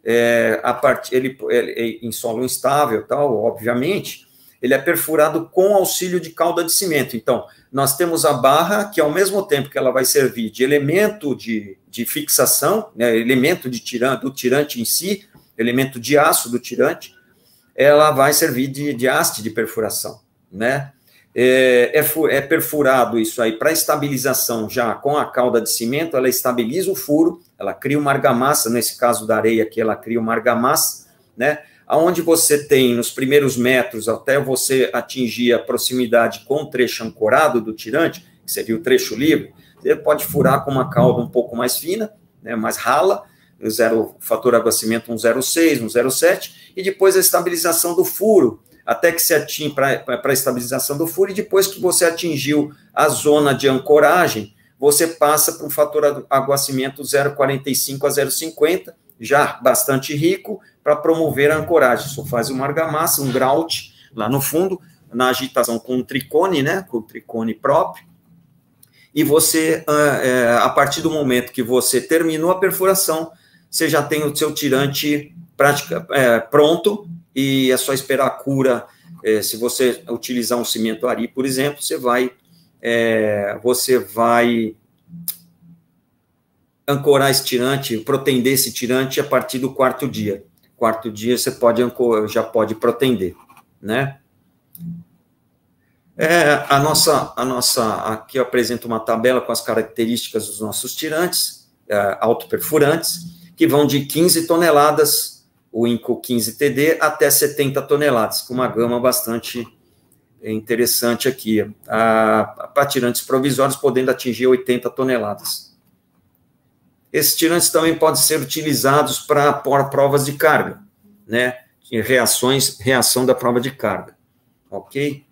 é, a part, ele, ele, em solo instável, tal, obviamente, ele é perfurado com auxílio de calda de cimento. Então, nós temos a barra, que ao mesmo tempo que ela vai servir de elemento de, de fixação, né, elemento de tiran, do tirante em si, elemento de aço do tirante, ela vai servir de, de haste de perfuração, né? É, é, é perfurado isso aí para estabilização já com a calda de cimento, ela estabiliza o furo, ela cria uma argamassa, nesse caso da areia aqui, ela cria uma argamassa, né? aonde você tem nos primeiros metros até você atingir a proximidade com o trecho ancorado do tirante, que seria o trecho livre, você pode furar com uma cauda um pouco mais fina, né, mais rala, zero, fator aguacimento 1,06, 1,07, e depois a estabilização do furo, até que se atinge para a estabilização do furo, e depois que você atingiu a zona de ancoragem, você passa para um fator aguacimento 0,45 a 0,50, já bastante rico, para promover a ancoragem. Só faz uma argamassa, um grout lá no fundo, na agitação com o tricone, né, com o tricone próprio, e você, ah, é, a partir do momento que você terminou a perfuração, você já tem o seu tirante prática, é, pronto e é só esperar a cura. É, se você utilizar um cimento ari, por exemplo, você vai é, você vai ancorar esse tirante, protender esse tirante a partir do quarto dia quarto dia você pode já pode protender, né? É, a nossa, a nossa, aqui eu apresento uma tabela com as características dos nossos tirantes, é, autoperfurantes, que vão de 15 toneladas, o INCO 15TD, até 70 toneladas, com uma gama bastante interessante aqui. Para tirantes provisórios, podendo atingir 80 toneladas. Esses tirantes também podem ser utilizados para provas de carga, né? Reações, reação da prova de carga, ok?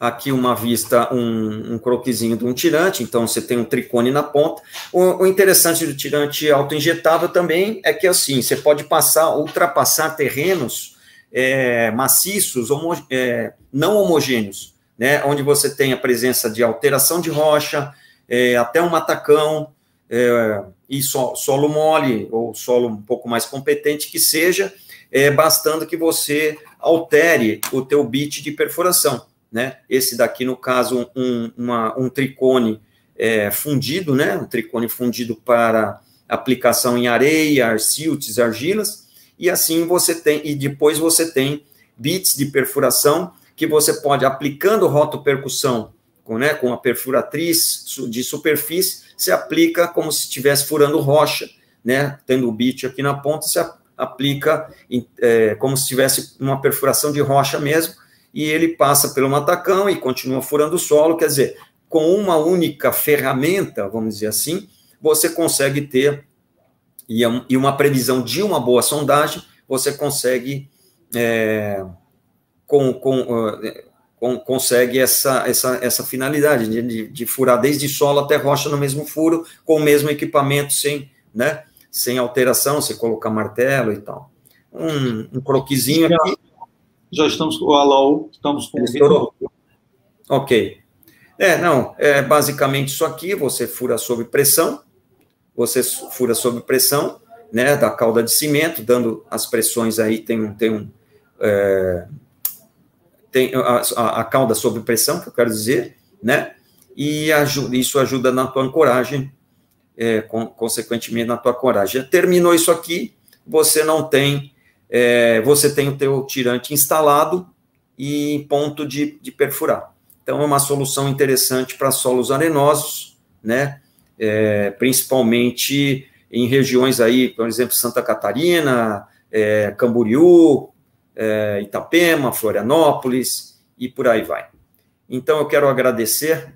Aqui uma vista, um, um croquisinho de um tirante, então você tem um tricone na ponta. O, o interessante do tirante autoinjetável também é que assim, você pode passar, ultrapassar terrenos é, maciços, homo, é, não homogêneos, né? Onde você tem a presença de alteração de rocha, é, até um matacão é, e so, solo mole ou solo um pouco mais competente que seja, é, bastando que você altere o teu bit de perfuração, né? Esse daqui, no caso, um, uma, um tricone é, fundido, né? Um tricone fundido para aplicação em areia, arciltes, argilas, e assim você tem, e depois você tem bits de perfuração que você pode, aplicando roto percussão com, né, com a perfuratriz de superfície, se aplica como se estivesse furando rocha, né? Tendo o bit aqui na ponta, se aplica é, como se tivesse uma perfuração de rocha mesmo, e ele passa pelo matacão e continua furando o solo, quer dizer, com uma única ferramenta, vamos dizer assim, você consegue ter, e é uma previsão de uma boa sondagem, você consegue, é, com, com é, com, consegue essa, essa, essa finalidade né, de, de, furar desde solo até rocha no mesmo furo, com o mesmo equipamento, sem, né, sem alteração, sem colocar martelo e tal. Um, um croquisinho já, aqui. Já estamos com o Alô, estamos com Estourou. o Ok. É, não, é basicamente isso aqui, você fura sob pressão, você fura sob pressão, né, da calda de cimento, dando as pressões aí, tem um, tem um, é, tem a, a, a cauda sob pressão, que eu quero dizer, né? E ajuda, isso ajuda na tua ancoragem, é, com, consequentemente na tua coragem. Terminou isso aqui, você não tem, é, você tem o teu tirante instalado e em ponto de, de perfurar. Então é uma solução interessante para solos arenosos, né? É, principalmente em regiões aí, por exemplo, Santa Catarina, é, Camboriú, é, Itapema, Florianópolis e por aí vai. Então eu quero agradecer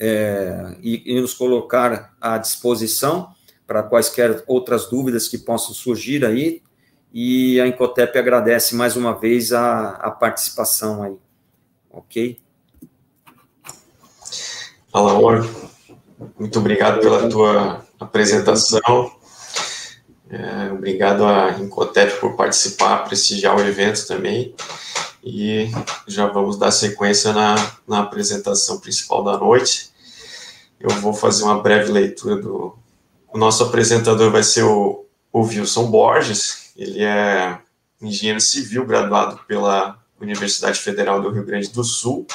é, e, e, nos colocar à disposição para quaisquer outras dúvidas que possam surgir aí. E a Incotep agradece mais uma vez a, a participação aí. Ok? Alaor, muito obrigado pela tua apresentação. É, obrigado a Incotep por participar, prestigiar o evento também. E já vamos dar sequência na, na apresentação principal da noite. Eu vou fazer uma breve leitura do. O nosso apresentador vai ser o, o Wilson Borges, ele é engenheiro civil graduado pela Universidade Federal do Rio Grande do Sul,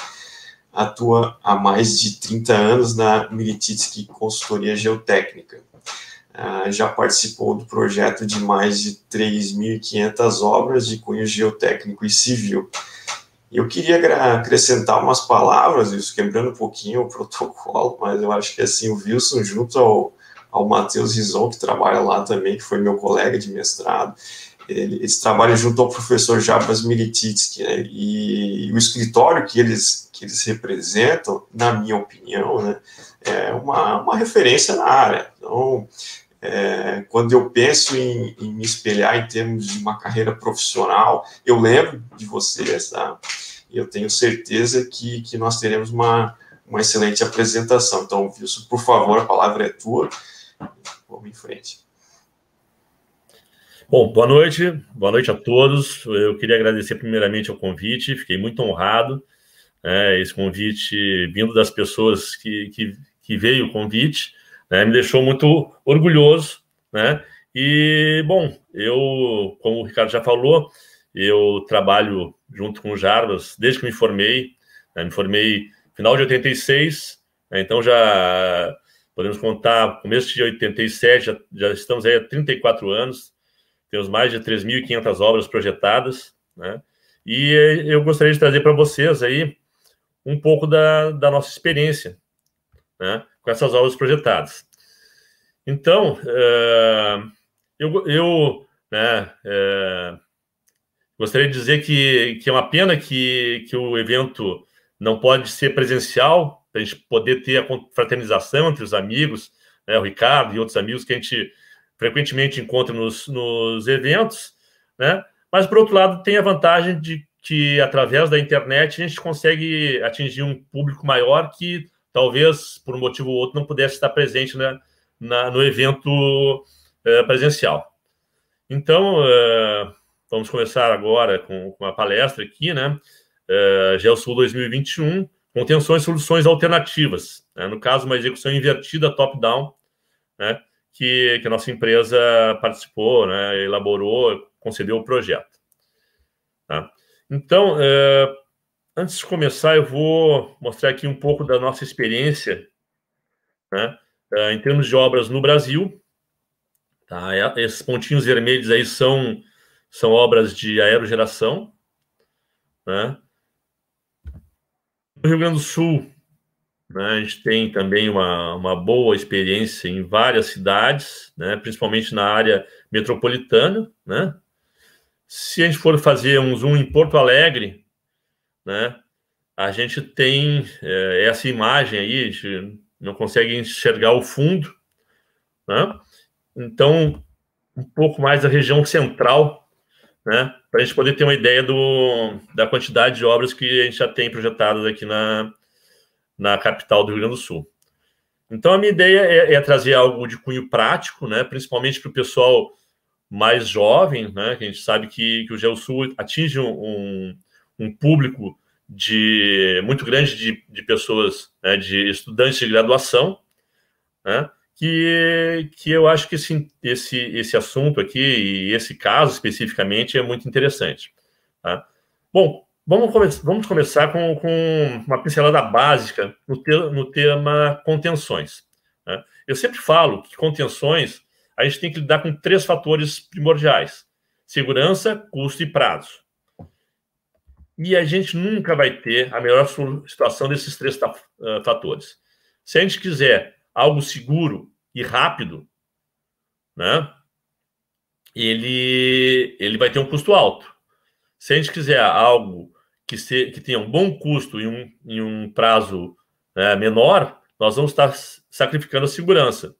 atua há mais de 30 anos na Milititsky Consultoria Geotécnica ah, já participou do projeto de mais de 3.500 obras de cunho geotécnico e civil. Eu queria acrescentar umas palavras, isso quebrando um pouquinho o [LAUGHS] protocolo, mas eu acho que assim o Wilson junto ao, ao Matheus Rison, que trabalha lá também, que foi meu colega de mestrado, ele, eles trabalham junto ao professor Jabas Milititsky, né, e, e, o escritório que eles, que eles representam, na minha opinião, né, é uma, uma referência na área. Então, é, quando eu penso em, em, me espelhar em termos de uma carreira profissional, eu lembro de vocês, tá? E eu tenho certeza que, que nós teremos uma, uma excelente apresentação. Então, Wilson, por favor, a palavra é tua. Vamos em frente. Bom, boa noite, boa noite a todos. Eu queria agradecer primeiramente ao convite, fiquei muito honrado. É, esse convite vindo das pessoas que, que, que veio o convite. Né? Me deixou muito orgulhoso, né? E, bom, eu, como o Ricardo já falou, eu trabalho junto com o Jarbas desde que me formei, né? me formei final de 86, né? então já podemos contar, começo de 87, já, já estamos aí há 34 anos, temos mais de 3.500 obras projetadas, né? E eu gostaria de trazer para vocês aí um pouco da, da nossa experiência, né? com essas obras projetadas. Então, é, eu, eu né, é, gostaria de dizer que, que é uma pena que, que o evento não pode ser presencial, para a gente poder ter a fraternização entre os amigos, né, o Ricardo e outros amigos que a gente frequentemente encontra nos, nos eventos, né? Mas, por outro lado, tem a vantagem de que, através da internet, a gente consegue atingir um público maior que talvez por um motivo ou outro não pudesse estar presente né, na, no evento é, presencial. Então, é, vamos começar agora com, com a palestra aqui, né? É, GeoSul 2021, contenções e soluções alternativas. Né? No caso, uma execução invertida top-down, né? Que, que a nossa empresa participou, né? elaborou, concedeu o projeto. Tá? Então, é, Antes de começar, eu vou mostrar aqui um pouco da nossa experiência né, eh, em termos de obras no Brasil. Tá? Esses pontinhos vermelhos aí são, são obras de aerogeração. Né? No Rio Grande do Sul, né, a gente tem também uma, uma boa experiência em várias cidades, né, principalmente na área metropolitana. Né? Se a gente for fazer um zoom em Porto Alegre, né? A gente tem é, essa imagem aí, a gente não consegue enxergar o fundo, né? Então, um pouco mais da região central, né? Para a gente poder ter uma ideia do, da quantidade de obras que a gente já tem projetadas aqui na, na capital do Rio Grande do Sul. Então, a minha ideia é, é trazer algo de cunho prático, né? Principalmente para o pessoal mais jovem, né? Que a gente sabe que, que o Sul atinge um, um um público de muito grande de, de pessoas, né, de estudantes de graduação, né, que, que eu acho que esse, esse, esse assunto aqui e esse caso especificamente é muito interessante. Tá? Bom, vamos, come vamos começar com, com uma pincelada básica no, te no tema contenções. Né? Eu sempre falo que contenções a gente tem que lidar com três fatores primordiais: segurança, custo e prazo e a gente nunca vai ter a melhor situação desses três fatores. Se a gente quiser algo seguro e rápido, né, ele, ele vai ter um custo alto. Se a gente quiser algo que, se, que tenha um bom custo e um, e um prazo né, menor, nós vamos estar sacrificando a segurança.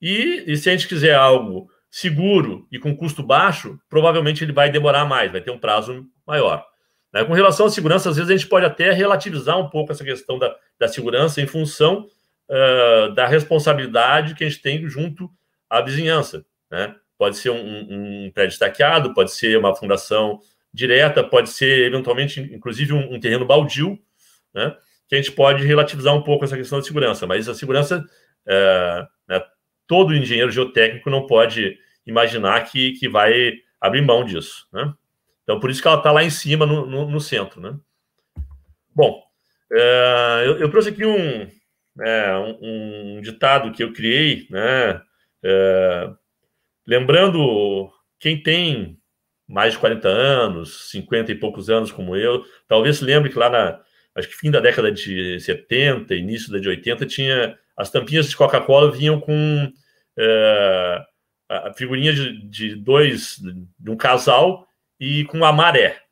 E, e se a gente quiser algo seguro e com custo baixo, provavelmente ele vai demorar mais, vai ter um prazo maior. Né? Com relação à segurança, às vezes a gente pode até relativizar um pouco essa questão da, da segurança em função uh, da responsabilidade que a gente tem junto à vizinhança. Né? Pode ser um, um prédio estaqueado, pode ser uma fundação direta, pode ser eventualmente, inclusive, um, um terreno baldio, né? que a gente pode relativizar um pouco essa questão da segurança. Mas a segurança, uh, né? todo engenheiro geotécnico não pode imaginar que, que vai abrir mão disso. Né? Então, por isso que ela está lá em cima, no, no, no centro, né? Bom, é, eu, eu, trouxe aqui um, é, um, um, ditado que eu criei, né? É, lembrando quem tem mais de 40 anos, 50 e poucos anos como eu, talvez se lembre que lá na, acho que fim da década de 70, início da de 80, tinha as tampinhas de Coca-Cola vinham com é, a figurinha de, de dois, de um casal e com a maré.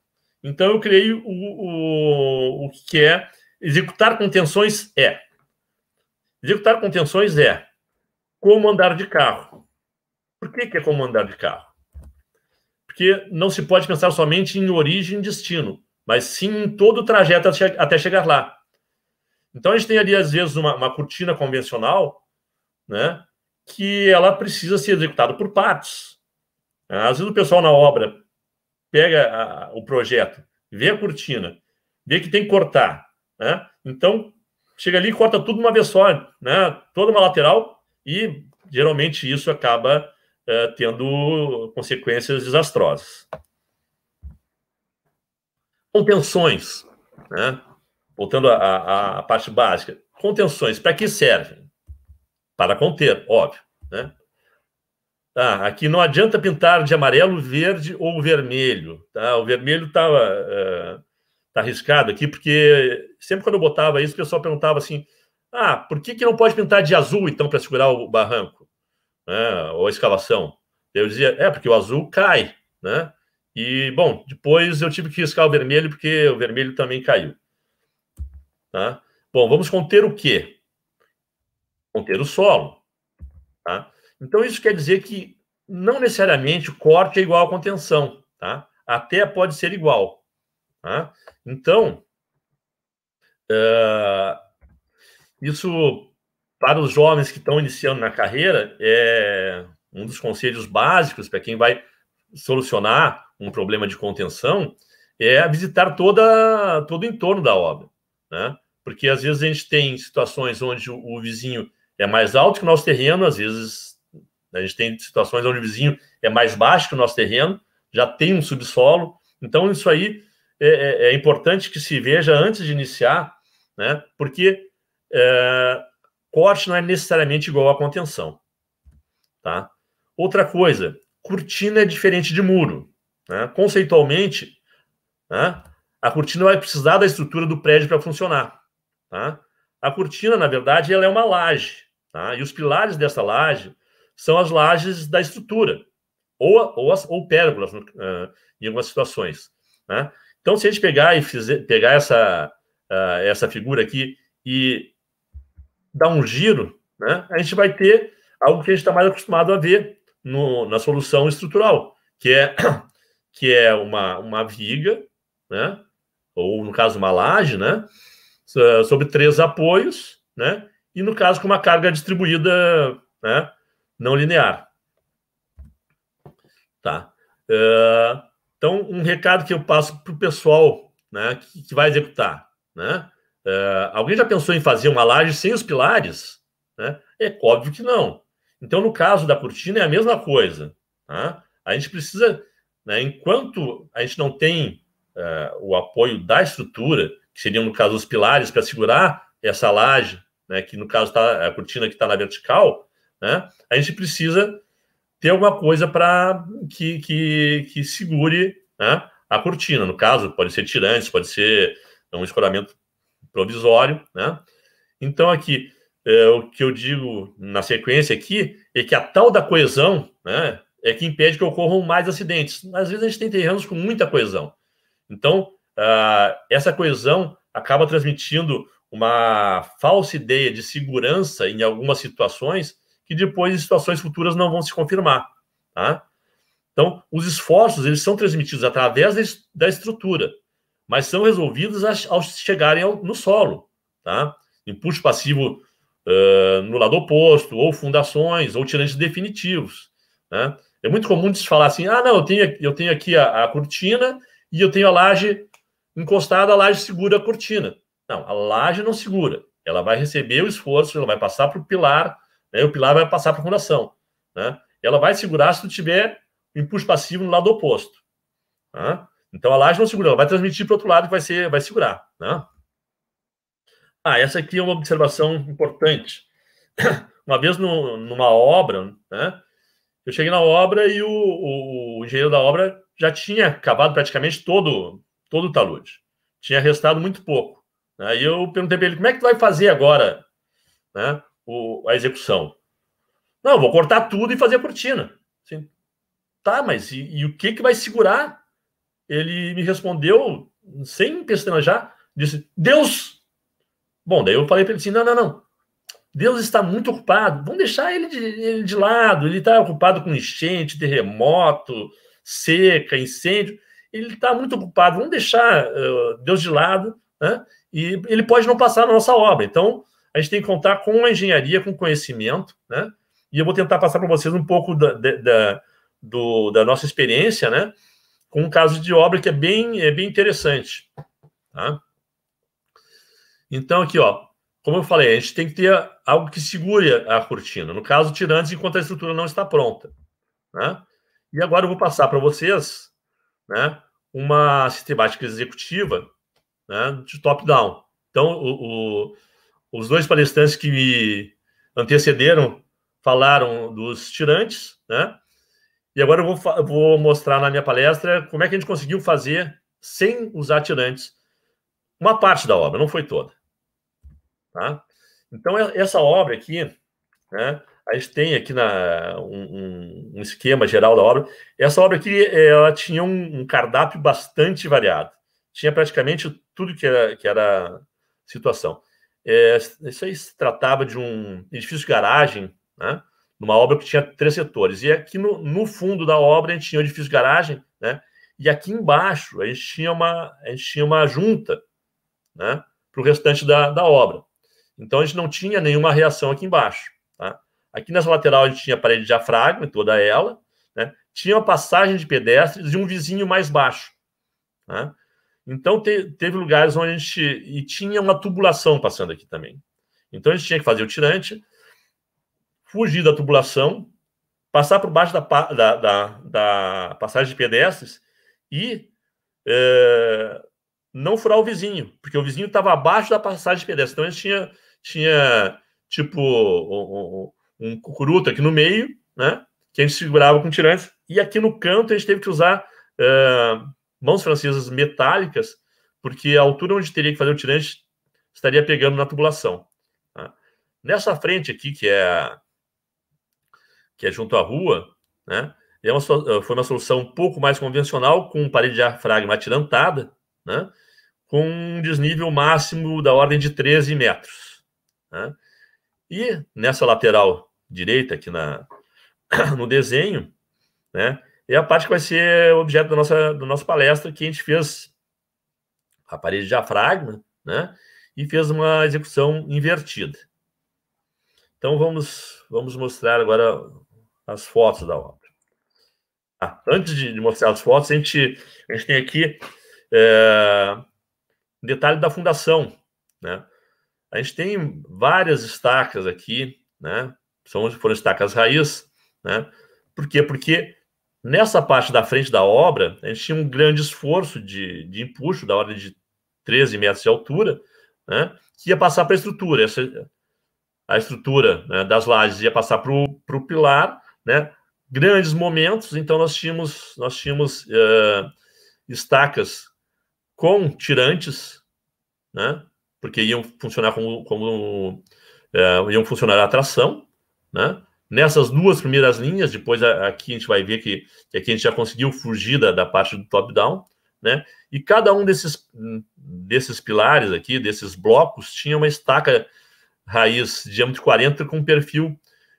Então, eu criei o, o, o que é executar contenções é. Executar contenções é como andar de carro. Por que, que é como andar de carro? Porque não se pode pensar somente em origem e destino, mas sim em todo o trajeto até chegar lá. Então, a gente tem ali, às vezes, uma, uma cortina convencional, né? Que ela precisa ser executada por partes. Às vezes o pessoal na obra pega a, o projeto, vê a cortina, vê que tem que cortar, né? Então, chega ali e corta tudo uma vez só, né? Toda uma lateral e geralmente isso acaba uh, tendo consequências desastrosas. Contenções, né? Voltando à parte básica, contenções, para que servem? Para conter, óbvio, né? Tá? Aqui não adianta pintar de amarelo, verde ou vermelho. Tá? O vermelho está é, tá arriscado aqui, porque sempre quando eu botava isso, o pessoal perguntava assim: ah, por que, que não pode pintar de azul, então, para segurar o barranco? Né? Ou a escavação? Eu dizia: é, porque o azul cai. Né? E, bom, depois eu tive que riscar o vermelho, porque o vermelho também caiu. Tá? Bom, vamos conter o quê? Conter o solo. Tá? Então, isso quer dizer que não necessariamente corte é igual a contenção, tá? Até pode ser igual, tá? Então, uh, isso para os jovens que estão iniciando na carreira é um dos conselhos básicos para quem vai solucionar um problema de contenção é visitar toda todo o entorno da obra, né? Porque às vezes a gente tem situações onde o, o vizinho é mais alto que o nosso terreno, às vezes a gente tem situações onde o vizinho é mais baixo que o nosso terreno, já tem um subsolo. Então, isso aí é, é, é importante que se veja antes de iniciar, né? porque é, corte não é necessariamente igual à contenção. Tá? Outra coisa, cortina é diferente de muro. Né? Conceitualmente, né? a cortina vai precisar da estrutura do prédio para funcionar. Tá? A cortina, na verdade, ela é uma laje. Tá? E os pilares dessa laje são as lajes da estrutura, ou, ou, as, ou pérgolas uh, em algumas situações. Né? Então, se a gente pegar e fizer, pegar essa, uh, essa figura aqui e dar um giro, né, a gente vai ter algo que a gente está mais acostumado a ver no, na solução estrutural, que é, [COUGHS] que é uma, uma viga, né, ou no caso uma laje, né, sobre três apoios, né, e no caso com uma carga distribuída né, não linear. Tá? Uh, então, um recado que eu passo para o pessoal né, que, que vai executar. Né? Uh, alguém já pensou em fazer uma laje sem os pilares? Né? É óbvio que não. Então, no caso da cortina, é a mesma coisa. Tá? A gente precisa, né, enquanto a gente não tem uh, o apoio da estrutura, que seriam, no caso, os pilares para segurar essa laje, né, que no caso está a cortina que está na vertical, né? A gente precisa ter alguma coisa para que, que, que segure né, a cortina. No caso, pode ser tirantes, pode ser um escoramento provisório. Né? Então, aqui, é, o que eu digo na sequência aqui é que a tal da coesão né, é que impede que ocorram mais acidentes. Às vezes a gente tem terrenos com muita coesão. Então, ah, essa coesão acaba transmitindo uma falsa ideia de segurança em algumas situações que depois em situações futuras não vão se confirmar. Tá? Então, os esforços eles são transmitidos através da estrutura, mas são resolvidos ao chegarem no solo. Tá? Impulso passivo uh, no lado oposto, ou fundações, ou tirantes definitivos. Né? É muito comum de se falar assim: ah, não, eu tenho, eu tenho aqui a, a cortina e eu tenho a laje encostada, a laje segura a cortina. Não, a laje não segura. Ela vai receber o esforço, ela vai passar para o pilar né? O pilar vai passar para a fundação. Né? Ela vai segurar se tu tiver impulso passivo no lado oposto. Né? Então a laje não segura, ela vai transmitir para outro lado e vai, ser, vai segurar. Né? Ah, essa aqui é uma observação importante. [COUGHS] Uma vez no, numa obra, né, eu cheguei na obra e o, o, o, engenheiro da obra já tinha acabado praticamente todo, todo o talude. Tinha restado muito pouco. Aí né? eu perguntei para ele, como é que tu vai fazer agora? Né? o, a execução. Não, vou cortar tudo e fazer a cortina. Assim, tá, mas e, e, o que, que vai segurar? Ele me respondeu, sem pestanejar, disse: Deus! Bom, daí eu falei para ele assim: não, não, não. Deus está muito ocupado. Vamos deixar ele de, ele de lado. Ele está ocupado com enchente, terremoto, seca, incêndio. Ele está muito ocupado. Vamos deixar uh, Deus de lado. Né? E ele pode não passar na nossa obra. Então, a gente tem que contar com a engenharia, com conhecimento, né? E eu vou tentar passar para vocês um pouco da, da, do, da nossa experiência, né? Com um caso de obra que é bem, é bem interessante. Tá? Então, aqui, ó, como eu falei, a gente tem que ter algo que segure a cortina. No caso, tirantes enquanto a estrutura não está pronta. Né? E agora eu vou passar para vocês né, uma sistemática executiva né, de top-down. Então, o os dois palestrantes que me antecederam falaram dos tirantes, né? E agora eu vou, vou, mostrar na minha palestra como é que a gente conseguiu fazer sem usar tirantes uma parte da obra, não foi toda. Tá? Então, essa obra aqui, né, a gente tem aqui na, um, um, esquema geral da obra. Essa obra aqui ela tinha um, um cardápio bastante variado. Tinha praticamente tudo que era, que era situação. É, isso aí se tratava de um edifício de garagem, né? Numa obra que tinha três setores. E aqui no, no fundo da obra a gente tinha o edifício de garagem, né? E aqui embaixo a gente tinha uma, a gente tinha uma junta, né? Para o restante da, da obra. Então a gente não tinha nenhuma reação aqui embaixo. Tá? Aqui nessa lateral a gente tinha parede de diafragma, toda ela, né? tinha uma passagem de pedestres e um vizinho mais baixo. Né? Então te, teve lugares onde a gente e tinha uma tubulação passando aqui também. Então a gente tinha que fazer o tirante, fugir da tubulação, passar por baixo da, da, da, da passagem de pedestres e é, não furar o vizinho, porque o vizinho estava abaixo da passagem de pedestres. Então a gente tinha, tinha tipo um, um cucuruto aqui no meio, né? Que a gente segurava com tirantes. E aqui no canto a gente teve que usar é, mãos francesas metálicas, porque a altura onde teria que fazer o tirante estaria pegando na tubulação. Tá? Nessa frente aqui, que é, que é junto à rua, né, é uma, eh, foi uma solução um pouco mais convencional, com parede de diafragma atirantada, né, com um desnível máximo da ordem de 13 metros. Né. E nessa lateral direita, aqui na, [COUGHS] no desenho, né, e a parte que vai ser objeto da nossa, da nossa palestra, que a gente fez a parede de diafragma, né? E fez uma execução invertida. Então vamos, vamos mostrar agora as fotos da obra. Ah, antes de mostrar as fotos, a gente, a gente tem aqui é, detalhe da fundação. Né? A gente tem várias estacas aqui, né? São, foram estacas raiz, né? Por quê? Porque Nessa parte da frente da obra, a gente tinha um grande esforço de, de empuxo, da ordem de 13 metros de altura, né, que ia passar para a estrutura. Essa, a estrutura né, das lajes ia passar para o pilar, né, grandes momentos, então nós tínhamos, nós tínhamos uh, estacas com tirantes, né, porque iam funcionar como, como uh, iam funcionar a tração, né, Nessas duas primeiras linhas, depois aqui a gente vai ver que, que aqui a gente já conseguiu fugir da, da parte do top-down, né? E cada um desses, desses pilares aqui, desses blocos, tinha uma estaca raiz de diâmetro 40 com perfil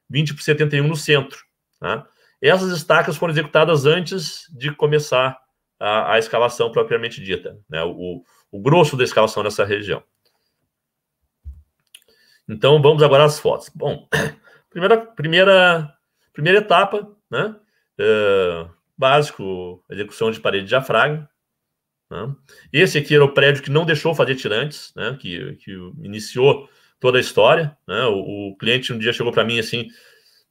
20 por 71 no centro. Tá? Essas estacas foram executadas antes de começar a, a escavação propriamente dita, né? o, o, grosso da escavação nessa região. Então, vamos agora às fotos. Bom, primeira, primeira, primeira etapa, né? É, básico, execução de parede de diafragma. Né? Esse aqui era o prédio que não deixou fazer tirantes, né? que, que iniciou toda a história. Né? O, o cliente um dia chegou para mim assim: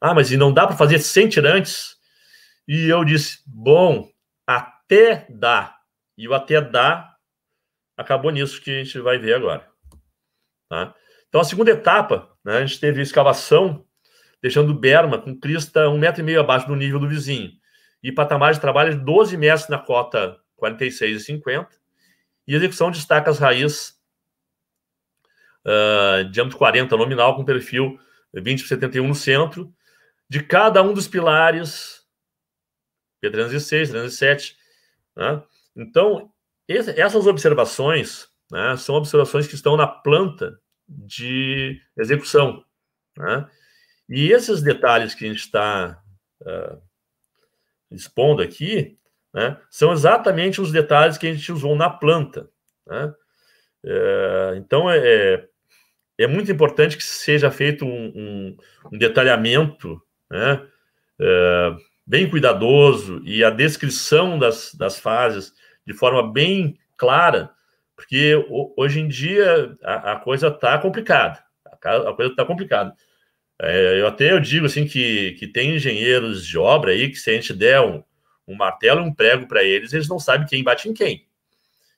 Ah, mas e não dá para fazer sem tirantes? E eu disse: Bom, até dá. E o até dá acabou nisso que a gente vai ver agora. Tá? Então, a segunda etapa, né, a gente teve a escavação deixando Berma com crista um metro e meio abaixo do nível do vizinho. E patamar de trabalho de 12 metros na cota 46 e 50. E execução de estacas raiz uh, diâmetro 40 nominal com perfil 20 por 71 no centro. De cada um dos pilares, P306, 307. Né? Então, esse, essas observações né, são observações que estão na planta de execução. Né? E esses detalhes que a gente está uh, expondo aqui né, são exatamente os detalhes que a gente usou na planta. Né? Eh, então, é, então, é, é muito importante que seja feito um, um, um detalhamento né, é, bem cuidadoso e a descrição das, das fases de forma bem clara, porque hoje em dia a, a coisa está complicada. A coisa está complicada. É, eu até eu digo assim que, que tem engenheiros de obra aí que se a gente der um, um martelo e um prego para eles, eles não sabem quem bate em quem.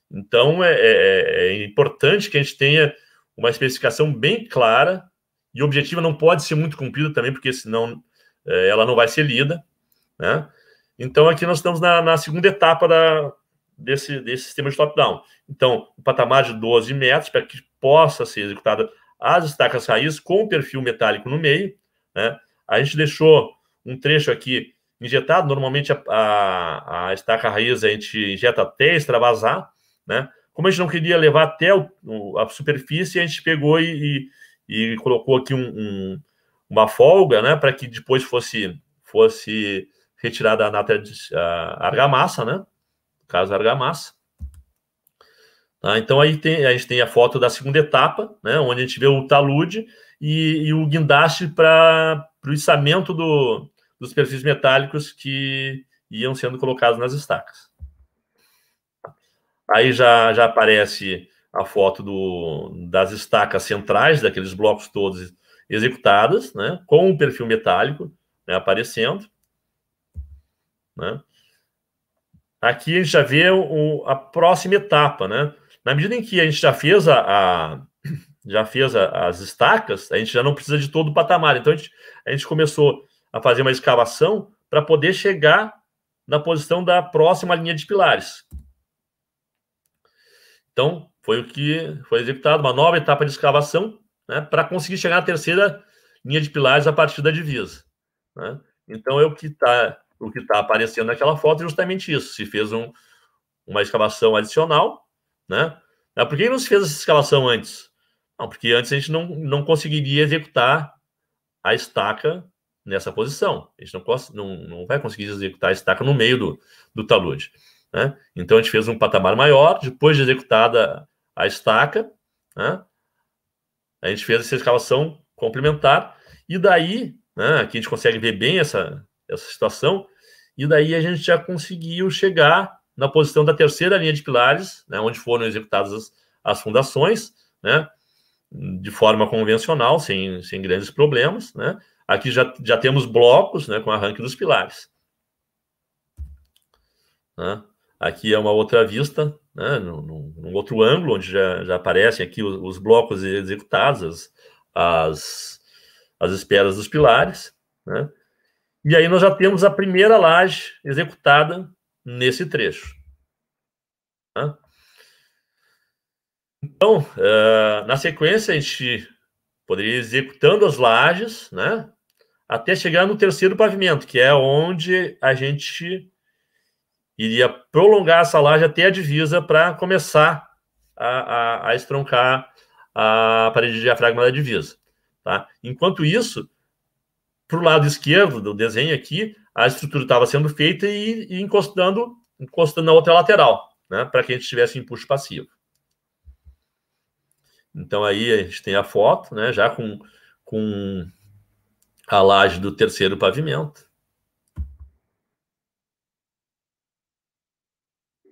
Então é, é, é, é, importante que a gente tenha uma especificação bem clara e objetiva não pode ser muito cumprida também, porque senão é, ela não vai ser lida. Né? Então aqui nós estamos na, na segunda etapa da, desse, desse sistema de top-down. Então, o um patamar de 12 metros para que possa ser executada as estacas raiz com perfil metálico no meio. Né? A gente deixou um trecho aqui injetado, normalmente a, a, a estaca raiz a gente injeta até extravasar, né? Como a gente não queria levar até o, o, a superfície, a gente pegou e, e, e colocou aqui um, um, uma folga, né? Para que depois fosse, fosse retirada a de a argamassa, né? No caso, a argamassa. Tá? Então aí tem, a gente tem a foto da segunda etapa, né, onde a gente vê o talude e, e o guindaste para o içamento do, dos perfis metálicos que iam sendo colocados nas estacas. Aí já, já aparece a foto do, das estacas centrais, daqueles blocos todos executados, né, com o perfil metálico né, aparecendo. Né. Aqui a gente já vê o, a próxima etapa, né? Na medida em que a gente já fez a, a já fez a, as estacas, a gente já não precisa de todo o patamar. Então a gente, a gente começou a fazer uma escavação para poder chegar na posição da próxima linha de pilares. Então foi o que foi executado uma nova etapa de escavação né, para conseguir chegar na terceira linha de pilares a partir da divisa. Né? Então é o que está o que está aparecendo naquela foto é justamente isso. Se fez um, uma escavação adicional né? Por que não se fez essa escalação antes? Não, porque antes a gente não, não conseguiria executar a estaca nessa posição. A gente não, não, não vai conseguir executar a estaca no meio do, do talude. Né? Então a gente fez um patamar maior, depois de executada a estaca, né? a gente fez essa escalação complementar, e daí, né, aqui a gente consegue ver bem essa, essa situação, e daí a gente já conseguiu chegar na posição da terceira linha de pilares, né, onde foram executadas as, as fundações, né, de forma convencional, sem, sem grandes problemas. Né. Aqui já, já temos blocos né, com arranque dos pilares. Né. Aqui é uma outra vista, né, num, num outro ângulo, onde já, já aparecem aqui os, os blocos executados, as, as, as esperas dos pilares. Né. E aí nós já temos a primeira laje executada nesse trecho. Tá? Então, uh, na sequência, a gente poderia ir executando as lajes, né? Até chegar no terceiro pavimento, que é onde a gente iria prolongar essa laje até a divisa para começar a, a, a estroncar a parede de diafragma da divisa. Tá? Enquanto isso, para o lado esquerdo do desenho aqui, a estrutura estava sendo feita e, e, encostando, encostando na outra lateral, né? Para que a gente tivesse empuxo passivo. Então aí a gente tem a foto, né? Já com, com a laje do terceiro pavimento.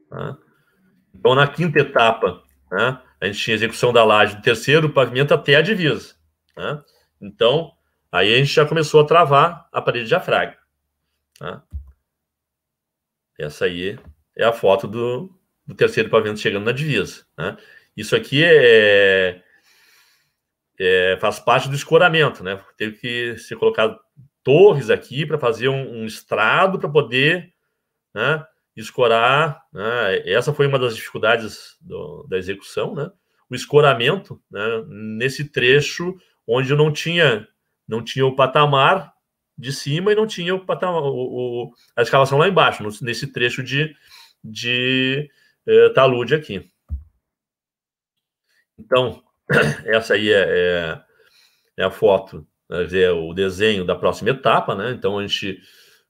Tá? Então, na quinta etapa, né, a gente tinha execução da laje do terceiro pavimento até a divisa. Né? Então, aí a gente já começou a travar a parede diafragma. Tá? Essa aí é a foto do, do terceiro pavimento chegando na divisa. Né? Isso aqui é, é, faz parte do escoramento, né? Teve que ser colocado torres aqui para fazer um, um estrado para poder né, escorar. Né? Essa foi uma das dificuldades do, da execução, né? O escoramento né, nesse trecho onde não tinha não tinha o patamar de cima e não tinha o patamar, o, o, a escalação lá embaixo, nesse trecho de, de eh, talude aqui. Então, [CLEARS THROAT] essa aí é, é, é a foto, né, é o desenho da próxima etapa, né? Então, a gente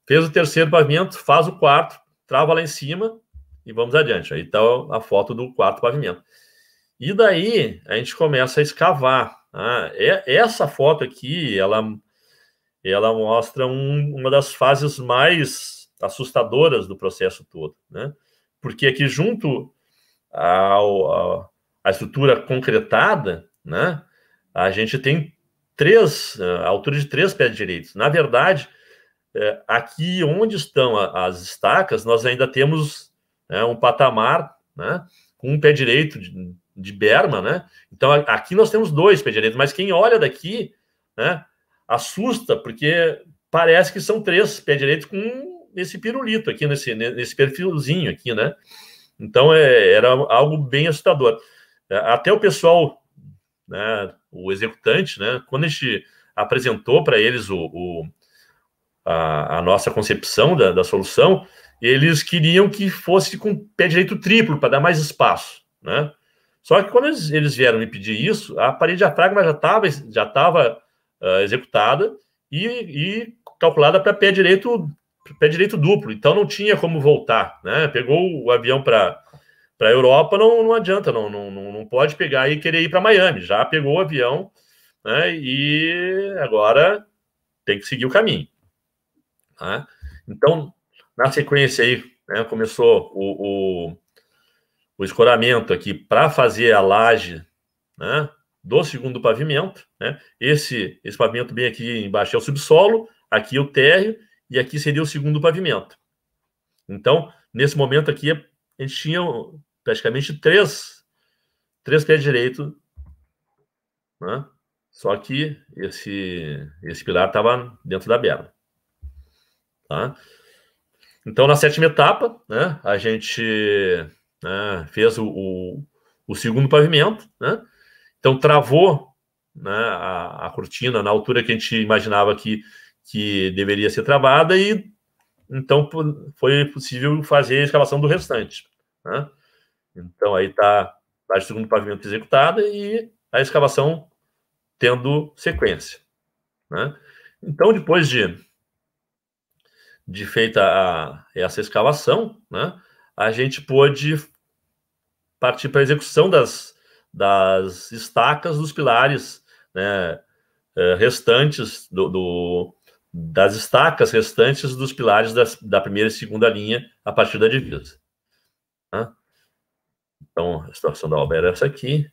fez o terceiro pavimento, faz o quarto, trava lá em cima e vamos adiante. Aí está a foto do quarto pavimento. E daí, a gente começa a escavar. Ah, é, essa foto aqui, ela ela mostra um, uma das fases mais assustadoras do processo todo, né? Porque aqui junto ao, à estrutura concretada, né? A gente tem três, eh, a altura de três pés direitos. Na verdade, eh, aqui onde estão as estacas, nós ainda temos né, um patamar, né? Com um pé direito de, de berma, né? Então aqui nós temos dois pés direitos, mas quem olha daqui, né? assusta, porque parece que são três pé direito com esse pirulito aqui, nesse, nesse perfilzinho aqui, né? Então é, era algo bem assustador. É, até o pessoal, né, o executante, né, quando a gente apresentou para eles o, o a, a, nossa concepção da, da solução, eles queriam que fosse com pé direito triplo para dar mais espaço, né? Só que quando eles, eles vieram me pedir isso, a parede diafragma já estava já tava uh, executada e, e calculada para pé direito pé direito duplo, então não tinha como voltar, né? Pegou o avião para para a Europa não, não adianta, não, não, não pode pegar e querer ir para Miami. Já pegou o avião né, e agora tem que seguir o caminho. Né? Então, na sequência aí, né, começou o, o, o escoramento aqui para fazer a laje né, do segundo pavimento, né? Esse, esse pavimento bem aqui embaixo é o subsolo, aqui é o térreo e aqui seria o segundo pavimento. Então, nesse momento aqui, a gente tinha praticamente três, três pés direito, né? Só que esse, esse pilar estava dentro da berma. Tá? Então, na sétima etapa, né, a gente né, fez o, o, o segundo pavimento, né? Então travou né, a, a, cortina na altura que a gente imaginava que, que deveria ser travada e então foi possível fazer a escavação do restante. Né? Então aí está a tá segundo pavimento executada e a escavação tendo sequência. Né? Então depois de, de feita a, essa escavação, né, a gente pôde partir para a execução das, das estacas dos pilares né, é, restantes do, do, das estacas restantes dos pilares das, da primeira e segunda linha a partir da divisa. Tá? Então, a situação da obra era é essa aqui.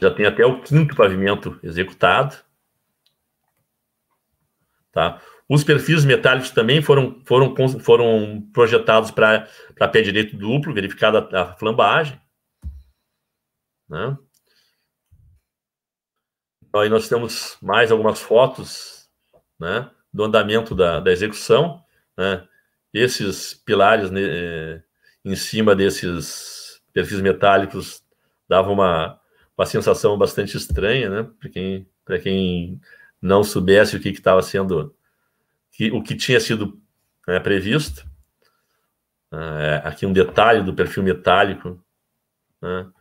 Já tem até o quinto pavimento executado. Tá? Os perfis metálicos também foram, foram, foram projetados para pé direito duplo, verificada a flambagem. Né? Aí nós temos mais algumas fotos né, do andamento da, da execução. Né? Esses pilares né, é, em cima desses perfis metálicos davam uma, uma sensação bastante estranha, né? Para quem, quem não soubesse o que estava sendo que, o que tinha sido né, previsto. É, aqui um detalhe do perfil metálico. Né?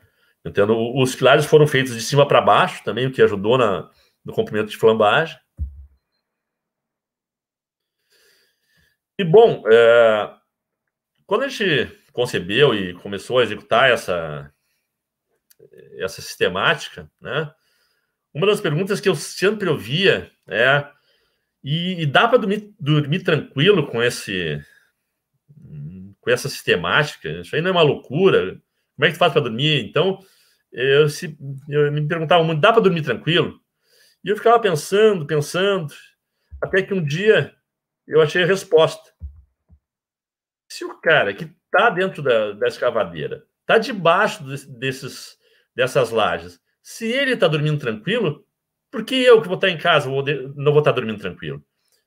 Entendo? Os pilares foram feitos de cima para baixo também, o que ajudou na, no comprimento de flambagem. E, bom, é, quando a gente concebeu e começou a executar essa, essa sistemática, né, uma das perguntas que eu sempre ouvia é e, e dá para dormir, dormir tranquilo com esse com essa sistemática. Isso aí não é uma loucura. Como é que tu faz para dormir? Então, eu, se, eu me perguntava muito, dá para dormir tranquilo? E eu ficava pensando, pensando, até que um dia eu achei a resposta. Se o cara que está dentro da, da escavadeira, está debaixo desses, dessas lajes, se ele está dormindo tranquilo, porque eu que vou estar em casa vou de... não vou estar dormindo tranquilo.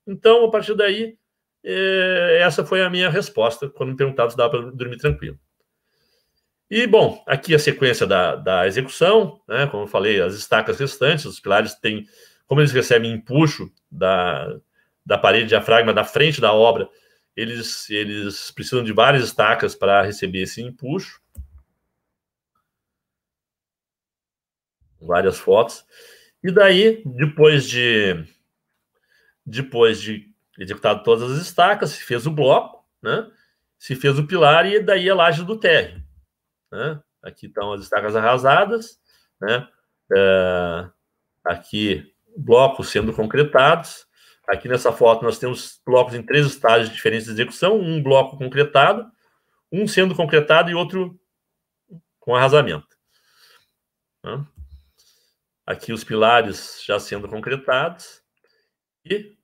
Então, a partir daí, é, essa foi a minha resposta quando me perguntaram se dava para dormir tranquilo. E, bom, aqui a sequência da, da execução, né? como eu falei, as estacas restantes, os pilares têm, como eles recebem empuxo da, da parede diafragma da frente da obra, eles, eles precisam de várias estacas para receber esse empuxo. Várias fotos. E daí, depois de depois de executado todas as estacas, se fez o bloco, né? Se fez o pilar e daí a laje do térreo. Né? Aqui estão as estacas arrasadas, né? É, aqui blocos sendo concretados. Aqui nessa foto nós temos blocos em três estágios diferentes de execução, um bloco concretado, um sendo concretado e outro com arrasamento. Né? Aqui os pilares já sendo concretados e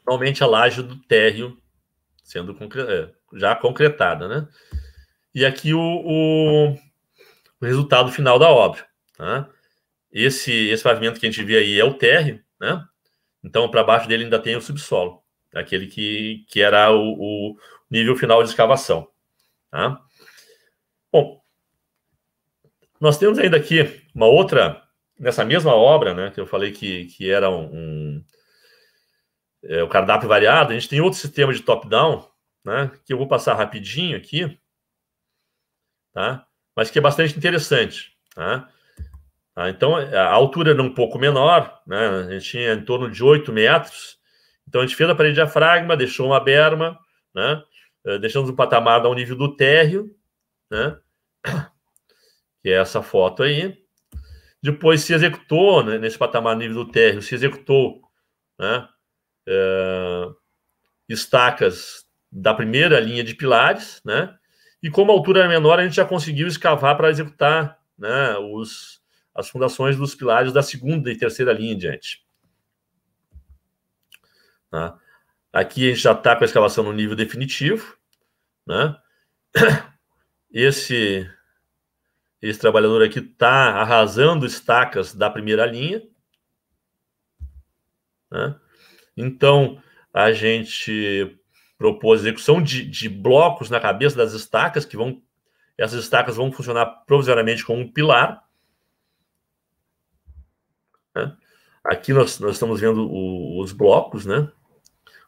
finalmente a laje do térreo sendo concre é, já concretada, né? E aqui o, o, o resultado final da obra. Tá? Esse, esse pavimento que a gente vê aí é o térreo, né? Então, para baixo dele ainda tem o subsolo, aquele que, que era o, o nível final de escavação. Tá? Bom, nós temos ainda aqui uma outra, nessa mesma obra, né, que eu falei que, que era um, um é, o cardápio variado, a gente tem outro sistema de top-down, né, que eu vou passar rapidinho aqui, tá? mas que é bastante interessante. Tá? Ah, então, é, a altura era um pouco menor, né? a gente tinha em torno de 8 metros, então a gente fez a parede de diafragma, deixou uma berma, né? Eh, deixamos um patamar ao nível do térreo, né? [COUGHS] que é essa foto aí, depois se executou, né, nesse patamar nível do térreo, se executou né, é, estacas da primeira linha de pilares, né? E como a altura era menor, a gente já conseguiu escavar para executar né, os, as fundações dos pilares da segunda e terceira linha em diante. Tá? Aqui a gente já está com a escavação no nível definitivo. Né? [COUGHS] Esse esse trabalhador aqui está arrasando estacas da primeira linha. Né? Então, a gente propôs execução de, de, blocos na cabeça das estacas, que vão. Essas estacas vão funcionar provisoriamente como um pilar. Né? Aqui nós, nós estamos vendo o, os blocos, né?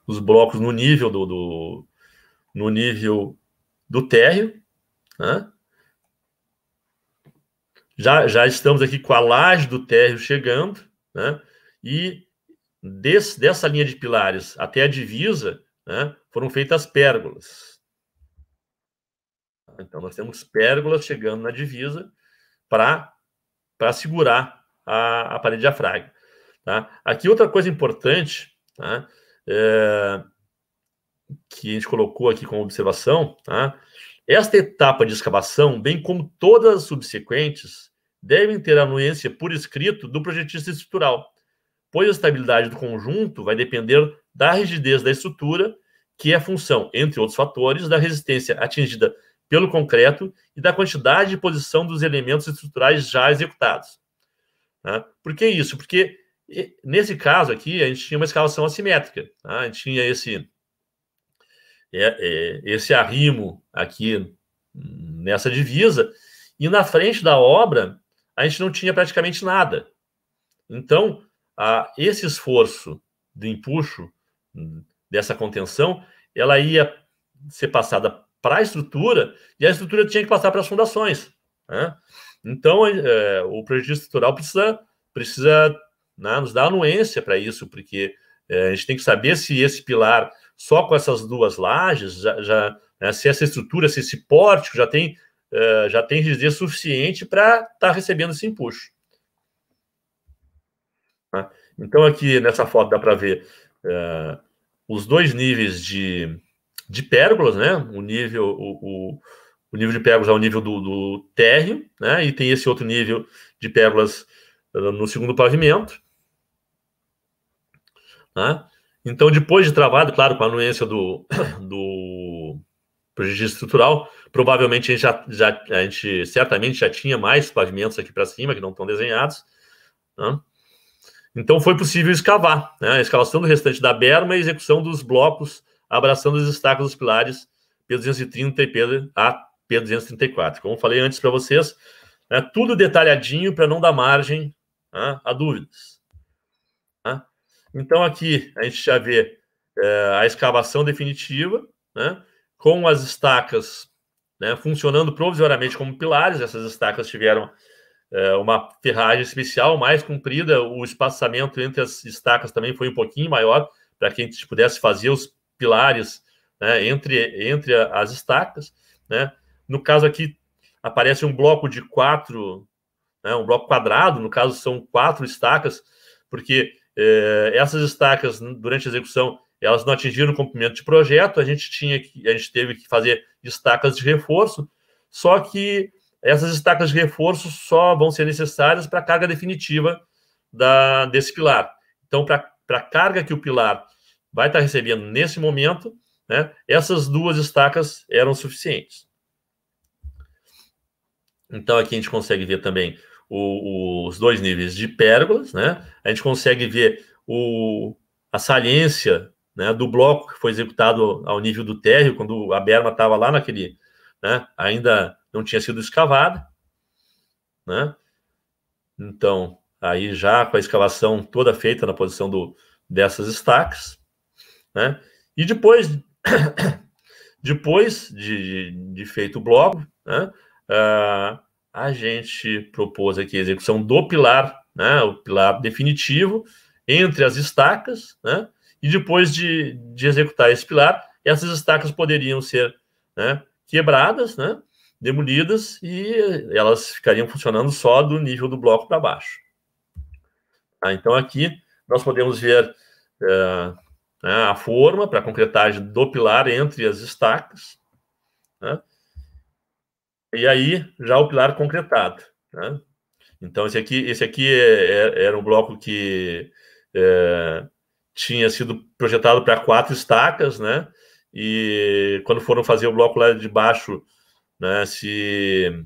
Os blocos no nível do, do no nível do térreo, né? já, já estamos aqui com a laje do térreo chegando, né? E desse, dessa linha de pilares até a divisa, né, foram feitas pérgolas. Então, nós temos pérgolas chegando na divisa para segurar a, a parede diafragma. Tá? Aqui, outra coisa importante tá, é, que a gente colocou aqui como observação, tá, esta etapa de escavação, bem como todas as subsequentes, devem ter anuência por escrito do projetista estrutural, pois a estabilidade do conjunto vai depender da rigidez da estrutura, que é função, entre outros fatores, da resistência atingida pelo concreto e da quantidade de posição dos elementos estruturais já executados. Né? Por que isso? Porque nesse caso aqui, a gente tinha uma escalação assimétrica. Tá? A gente tinha esse é, é, esse arrimo aqui nessa divisa, e na frente da obra a gente não tinha praticamente nada. Então, a, esse esforço de empuxo dessa contenção, ela ia ser passada para a estrutura e a estrutura tinha que passar para as fundações. Né? Então, é, o prejuízo estrutural precisa, precisa né, nos dar anuência para isso, porque é, a gente tem que saber se esse pilar só com essas duas lajes, já, já né, se essa estrutura, se esse pórtico já tem, uh, já tem rigidez suficiente para estar tá recebendo esse empuxo. Tá? Então, aqui nessa foto dá para ver uh, os dois níveis de, de pérgolas, né? O nível, o, o, o nível de pérgolas é o nível do, do térreo, né? E tem esse outro nível de pérolas eh, no segundo pavimento. Né? Então, depois de travado, claro, com a anuência do, [COUGHS] do prejuízo estrutural, provavelmente a gente, já, já, a gente certamente já tinha mais pavimentos aqui para cima que não estão desenhados. Né? Então, foi possível escavar né? a escavação do restante da berma e a execução dos blocos abraçando os estacas dos pilares P230 e P, a P234. Como falei antes para vocês, né, tudo detalhadinho para não dar margem né, a dúvidas. Então, aqui a gente já vê é, a escavação definitiva, né, com as estacas né, funcionando provisoriamente como pilares. Essas estacas tiveram é, uma ferragem especial mais comprida, o espaçamento entre as estacas também foi um pouquinho maior, para que a gente pudesse fazer os pilares né, entre, entre as estacas. Né? No caso aqui, aparece um bloco de quatro, né, um bloco quadrado, no caso são quatro estacas, porque é, essas estacas, durante a execução, elas não atingiram o cumprimento de projeto, a gente, tinha que, a gente teve que fazer estacas de reforço, só que essas estacas de reforço só vão ser necessárias para a carga definitiva da, desse pilar. Então, para a carga que o pilar vai estar tá recebendo nesse momento, né, essas duas estacas eram suficientes. Então, aqui a gente consegue ver também o, os dois níveis de pérgolas, né? A gente consegue ver o, a saliência né, do bloco que foi executado ao nível do térreo, quando a berma estava lá naquele, né, ainda não tinha sido escavada, né? Então, aí já com a escavação toda feita na posição do, dessas estacas, né? E depois, [COUGHS] depois de, de, de feito o bloco, né, uh, a gente propôs aqui a execução do pilar, né, o pilar definitivo, entre as estacas, né, e depois de, de executar esse pilar, essas estacas poderiam ser né, quebradas, né, demolidas, e elas ficariam funcionando só do nível do bloco para baixo. Ah, então, aqui nós podemos ver é, né, a forma para a concretagem do pilar entre as estacas, né, e aí, já o pilar concretado. Né? Então, esse aqui, esse aqui é, é, era um bloco que é, tinha sido projetado para quatro estacas, né? E quando foram fazer o bloco lá de baixo, né, se,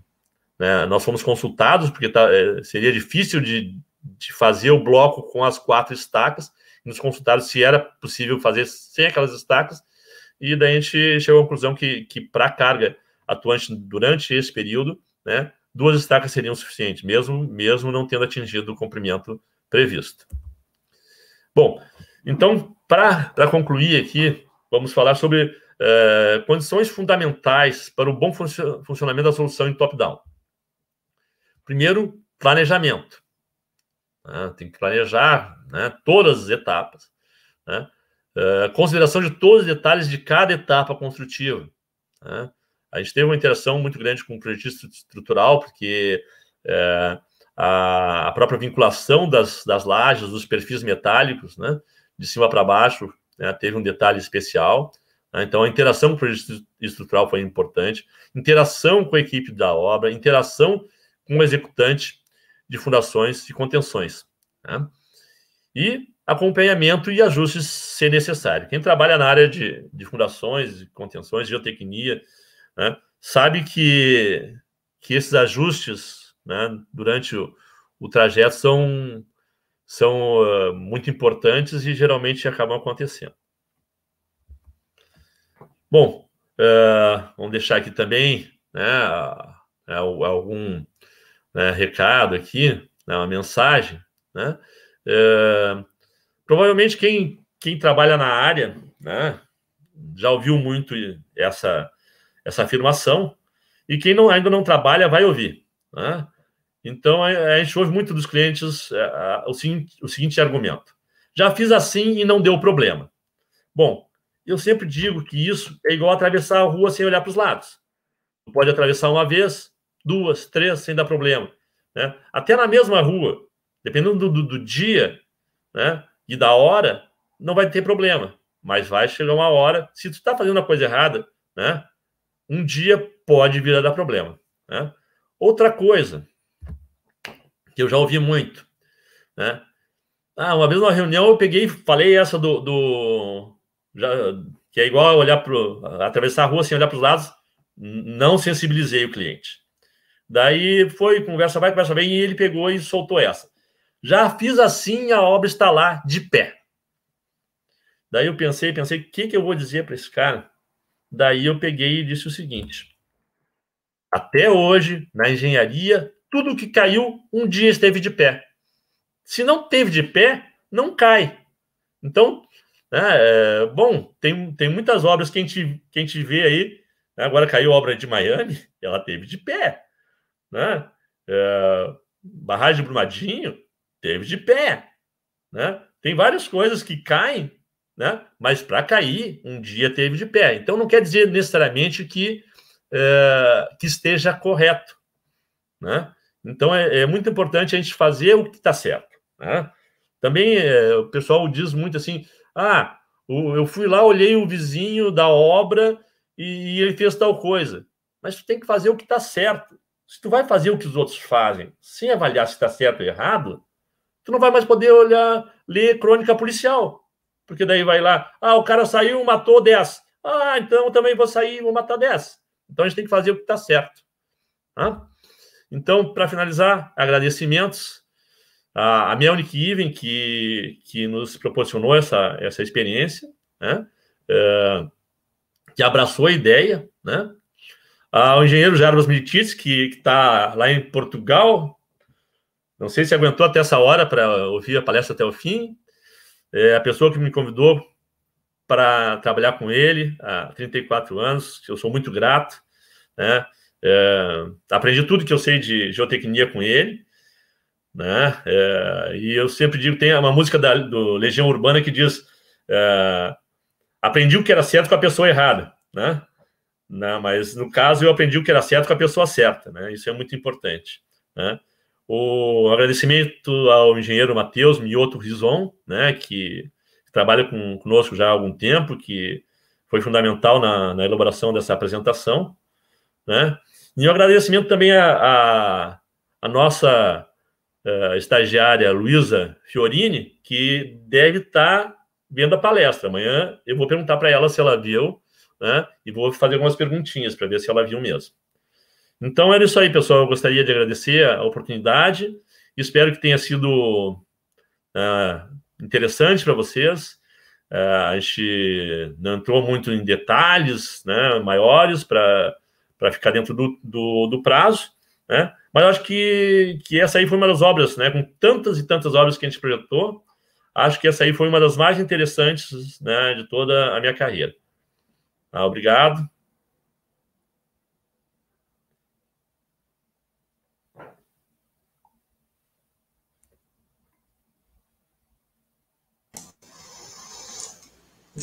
né, nós fomos consultados, porque tá, é, seria difícil de, de fazer o bloco com as quatro estacas, nos consultaram se era possível fazer sem aquelas estacas, e daí a gente chegou à conclusão que, que para carga atuante durante esse período, né, duas estacas seriam suficientes, mesmo, mesmo não tendo atingido o comprimento previsto. Bom, então, para concluir aqui, vamos falar sobre eh, condições fundamentais para o bom funcionamento da solução em top-down. Primeiro, planejamento. Né, tem que planejar né, todas as etapas. Né? Eh, consideração de todos os detalhes de cada etapa construtiva. Né? A gente teve uma interação muito grande com o projetista estrutural, porque é, a, a, própria vinculação das, das lajes, dos perfis metálicos, né, de cima para baixo, né, teve um detalhe especial. Né, então, a interação com o projetista estrutural foi importante, interação com a equipe da obra, interação com o executante de fundações e contenções. Né, e acompanhamento e ajustes se necessário. Quem trabalha na área de, de fundações, contenções, geotecnia, né, sabe que, que esses ajustes né, durante o, o, trajeto são, são uh, muito importantes e geralmente acabam acontecendo. Bom, uh, vamos deixar aqui também né, algum né, recado aqui, né, uma mensagem. Né? Uh, provavelmente quem, quem trabalha na área né, já ouviu muito essa, essa afirmação. E quem não, ainda não trabalha vai ouvir. Né? Então, a, gente ouve muito dos clientes é, o, seguinte, o seguinte argumento: já fiz assim e não deu problema. Bom, eu sempre digo que isso é igual atravessar a rua sem olhar para os lados. Tu pode atravessar uma vez, duas, três, sem dar problema. Né? Até na mesma rua, dependendo do, do, do dia né? e da hora, não vai ter problema. Mas vai chegar uma hora, se tu está fazendo a coisa errada, né? um dia pode vir a dar problema. Né? Outra coisa que eu já ouvi muito, né? Ah, uma vez numa reunião eu peguei e falei essa do, do já, que é igual olhar para atravessar a rua sem olhar para os lados, não sensibilizei o cliente. Daí foi conversa vai, conversa vem e ele pegou e soltou essa. Já fiz assim, a obra está lá de pé. Daí eu pensei, pensei, o que, que eu vou dizer para esse cara? Daí eu peguei e disse o seguinte: até hoje, na engenharia, tudo que caiu um dia esteve de pé. Se não teve de pé, não cai. Então, né, é, bom, tem, tem muitas obras que a gente, que a gente vê aí. Né? Agora caiu a obra de Miami, ela teve de pé. Né? É, barragem Brumadinho, teve de pé. Né? Tem várias coisas que caem né? mas para cair, um dia teve de pé. Então, não quer dizer necessariamente que, é, que esteja correto. Né? Então, é, é, muito importante a gente fazer o que está certo. Né? Também é, o pessoal diz muito assim: ah, eu fui lá, olhei o vizinho da obra e, e ele fez tal coisa. Mas tu tem que fazer o que está certo. Se tu vai fazer o que os outros fazem sem avaliar se está certo ou errado, tu não vai mais poder olhar, ler crônica policial. Porque daí vai lá, ah, o cara saiu, matou 10. Ah, então também vou sair, vou matar 10. Então a gente tem que fazer o que está certo. Tá? Então, para finalizar, agradecimentos à, à Melnick Even, que, que nos proporcionou essa, essa experiência, né? É, que abraçou a ideia, né? Ao engenheiro Jarbas Militis, que está lá em Portugal, não sei se aguentou até essa hora para ouvir a palestra até o fim. É, a pessoa que me convidou para trabalhar com ele há 34 anos, eu sou muito grato, né? É, aprendi tudo que eu sei de geotecnia com ele, né? É, e eu sempre digo tem uma música da do Legião Urbana que diz é, aprendi o que era certo com a pessoa errada, né? Não, né? mas no caso eu aprendi o que era certo com a pessoa certa, né? Isso é muito importante, né? O agradecimento ao engenheiro Matheus Mioto Rison, né, que trabalha com, conosco já há algum tempo, que foi fundamental na, na elaboração dessa apresentação. Né? E um agradecimento também a, a, a nossa a eh, estagiária Luísa Fiorini, que deve estar vendo a palestra. Amanhã eu vou perguntar para ela se ela viu, né? E vou fazer algumas perguntinhas para ver se ela viu mesmo. Então era é isso aí, pessoal. Eu gostaria de agradecer a oportunidade. Espero que tenha sido uh, interessante para vocês. Uh, a gente não entrou muito em detalhes né, maiores para ficar dentro do, do, do prazo, né? mas acho que, que essa aí foi uma das obras, né, com tantas e tantas obras que a gente projetou, acho que essa aí foi uma das mais interessantes né, de toda a minha carreira. Ah, obrigado.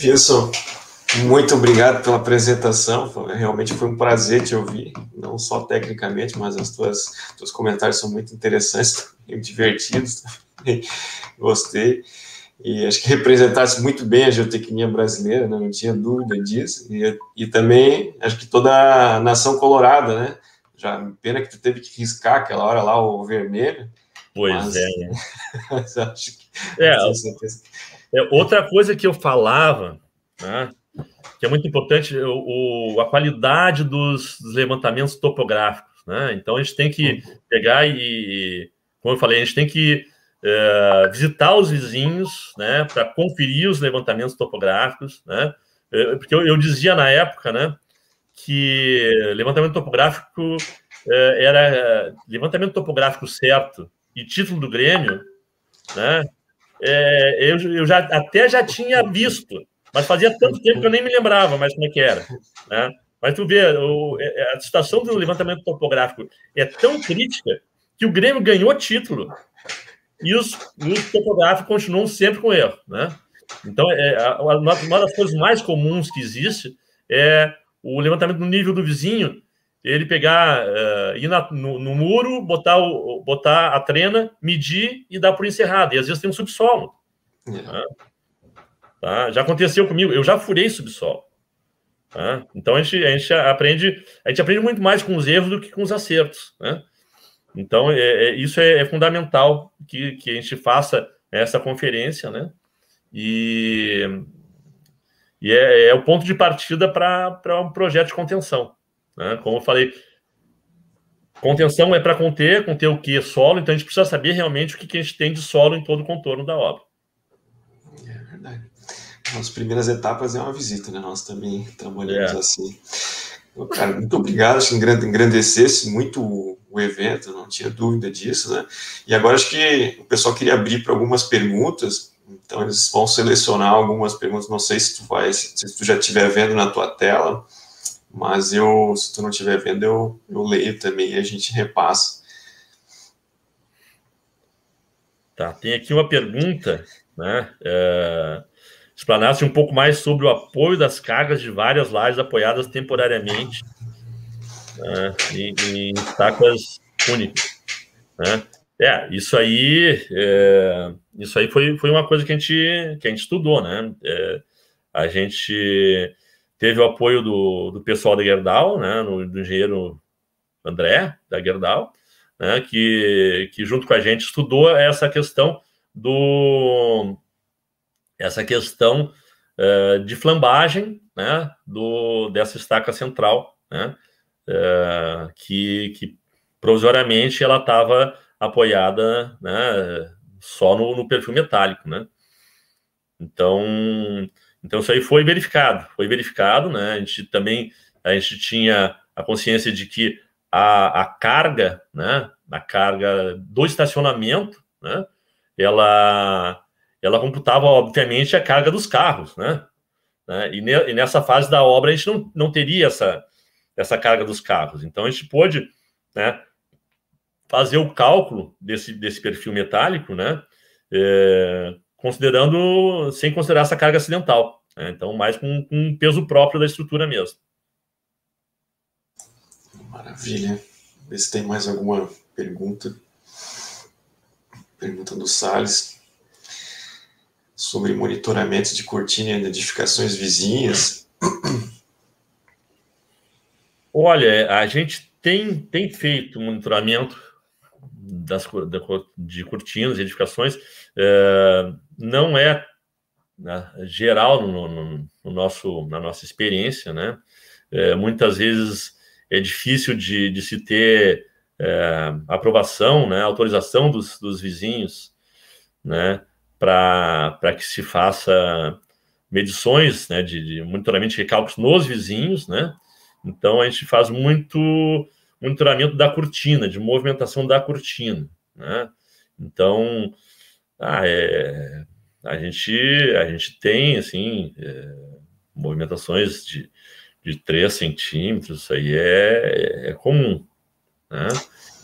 Wilson, muito obrigado pela apresentação. Realmente foi um prazer te ouvir, não só tecnicamente, mas os teus comentários são muito interessantes [LAUGHS] e divertidos Gostei. E acho que representasse muito bem a geotecnia brasileira, né? não tinha dúvida disso. E, e também acho que toda a nação colorada, né? Já, pena que tu teve que riscar aquela hora lá o vermelho. Pois mas, é. Né? [LAUGHS] mas acho que. É, é, outra coisa que eu falava, né, que é muito importante, o, o a qualidade dos, dos, levantamentos topográficos. Né? Então, a gente tem que pegar e, como eu falei, a gente tem que é, visitar os vizinhos né, para conferir os levantamentos topográficos. Né? É, porque eu, eu dizia na época né, que levantamento topográfico é, era é, levantamento topográfico certo e título do Grêmio, né? é, eu, eu já, até já tinha visto, mas fazia tanto tempo que eu nem me lembrava mais como é que era. Né? Mas tu vê, o, é, é, a situação do levantamento topográfico é tão crítica que o Grêmio ganhou título e os, os topográficos continuam sempre com erro. Né? Então, é, uma das coisas mais comuns que existe é o levantamento do nível do vizinho ele pegar, uh, ir na, no, no, muro, botar, o, botar a trena, medir e dar por encerrado. E às vezes tem um subsolo. Uhum. Tá? Já aconteceu comigo, eu já furei subsolo. Tá? Então a gente, a gente aprende, a gente aprende muito mais com os erros do que com os acertos. Né? Então é, é, isso é, é, fundamental que, que a gente faça essa conferência, né? E, e é, é o ponto de partida para um projeto de contenção. Né? Como eu falei, contenção é para conter, conter o que? Solo, então a gente precisa saber realmente o que, que a gente tem de solo em todo o contorno da obra. É verdade. As primeiras etapas é uma visita, né? Nós também trabalhamos é. assim. Então, cara, muito obrigado, acho que engrandecesse muito o evento, não tinha dúvida disso, né? E agora acho que o pessoal queria abrir para algumas perguntas, então eles vão selecionar algumas perguntas, não sei se tu vai, se tu já estiver vendo na tua tela. Mas eu, se tu não estiver vendo, eu, eu leio também e a gente repassa. Tá, tem aqui uma pergunta, né? É, explanasse um pouco mais sobre o apoio das cargas de várias lajes apoiadas temporariamente né? em, tá em estacas únicas. Né? É, isso aí, é, isso aí foi, foi uma coisa que a gente, que a gente estudou, né? É, a gente Teve o apoio do, do pessoal da Gerdau, né, no, do engenheiro André, da Gerdau, né, que, que junto com a gente estudou essa questão do essa questão uh, de flambagem né, do, dessa estaca central, né, uh, que, que provisoriamente ela estava apoiada né, só no, no, perfil metálico. Né? Então, então isso aí foi verificado, foi verificado, né? A gente também a gente tinha a consciência de que a, a carga, né, a carga do estacionamento, né, ela ela computava obviamente a carga dos carros, né? né? E, ne, e, nessa fase da obra a gente não, não teria essa essa carga dos carros. Então a gente pôde, né, fazer o cálculo desse desse perfil metálico, né? É, considerando sem considerar essa carga acidental. Né? Então, mais com, com um peso próprio da estrutura mesmo. Maravilha. Vê se tem mais alguma pergunta. Pergunta do Salles sobre monitoramento de cortina em edificações vizinhas. Olha, a gente tem, tem feito monitoramento das, da, de cortinas, edificações, é, não é né, geral no, no, no, nosso, na nossa experiência, né? É, muitas vezes é difícil de, de se ter é, aprovação, né, autorização dos, dos vizinhos, né, para que se faça medições, né, de, de monitoramento de recalcos nos vizinhos, né? Então a gente faz muito monitoramento da cortina, de movimentação da cortina, né? Então, ah, é, a gente a gente tem assim é, movimentações de, de 3 centímetros, isso aí é, é comum, né?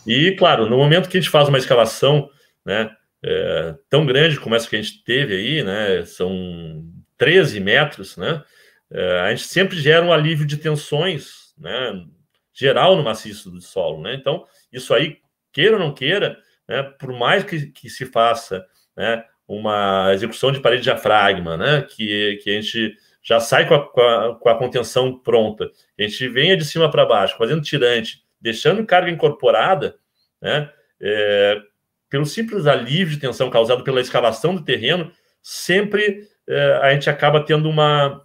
E claro, no momento que a gente faz uma escalação, né, é, tão grande como essa que a gente teve aí, né, são 13 metros, né? É, a gente sempre gera um alívio de tensões, né? geral no maciço do solo. Né? Então, isso aí, queira ou não queira, né, por mais que, que se faça né, uma execução de parede de diafragma, né, que, que a gente já sai com a, com a, com a contenção pronta, a gente venha de cima para baixo, fazendo tirante, deixando carga incorporada, né, é, pelo simples alívio de tensão causado pela escavação do terreno, sempre é, a gente acaba tendo uma,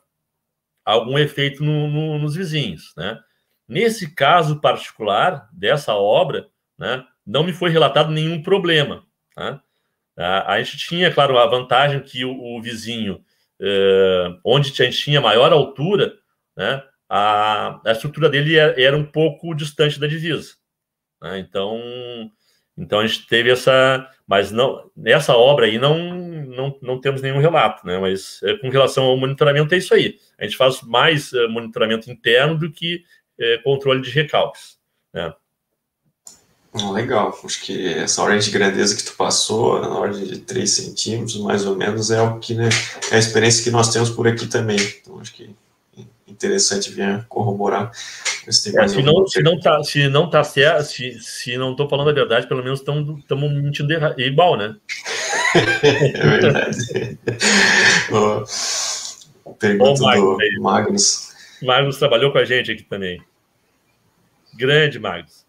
algum efeito no, no, nos vizinhos, né? Nesse caso particular dessa obra, né, não me foi relatado nenhum problema. Tá? A, a, gente tinha, claro, a vantagem que o, o vizinho, eh, onde a gente tinha maior altura, né, a, a, estrutura dele era, é, era, um pouco distante da divisa. Né? Então, então a gente teve essa, mas não nessa obra aí não não, não temos nenhum relato, né? Mas é, com relação ao monitoramento é isso aí. A gente faz mais é, monitoramento interno do que é, controle de recalques. Né? Hum, legal, acho que essa ordem de grandeza que tu passou, na ordem de 3 centímetros, mais ou menos, é o que né, é a experiência que nós temos por aqui também. Então, acho que interessante vir corroborar. esse. é, se, não, se, não, tá, se não tá certo, se, se não estou falando a verdade, pelo menos estamos mentindo igual, né? [LAUGHS] é verdade. [LAUGHS] Pergunta oh, do Magnus. Magnus trabalhou com a gente aqui também. Grande, Magnus.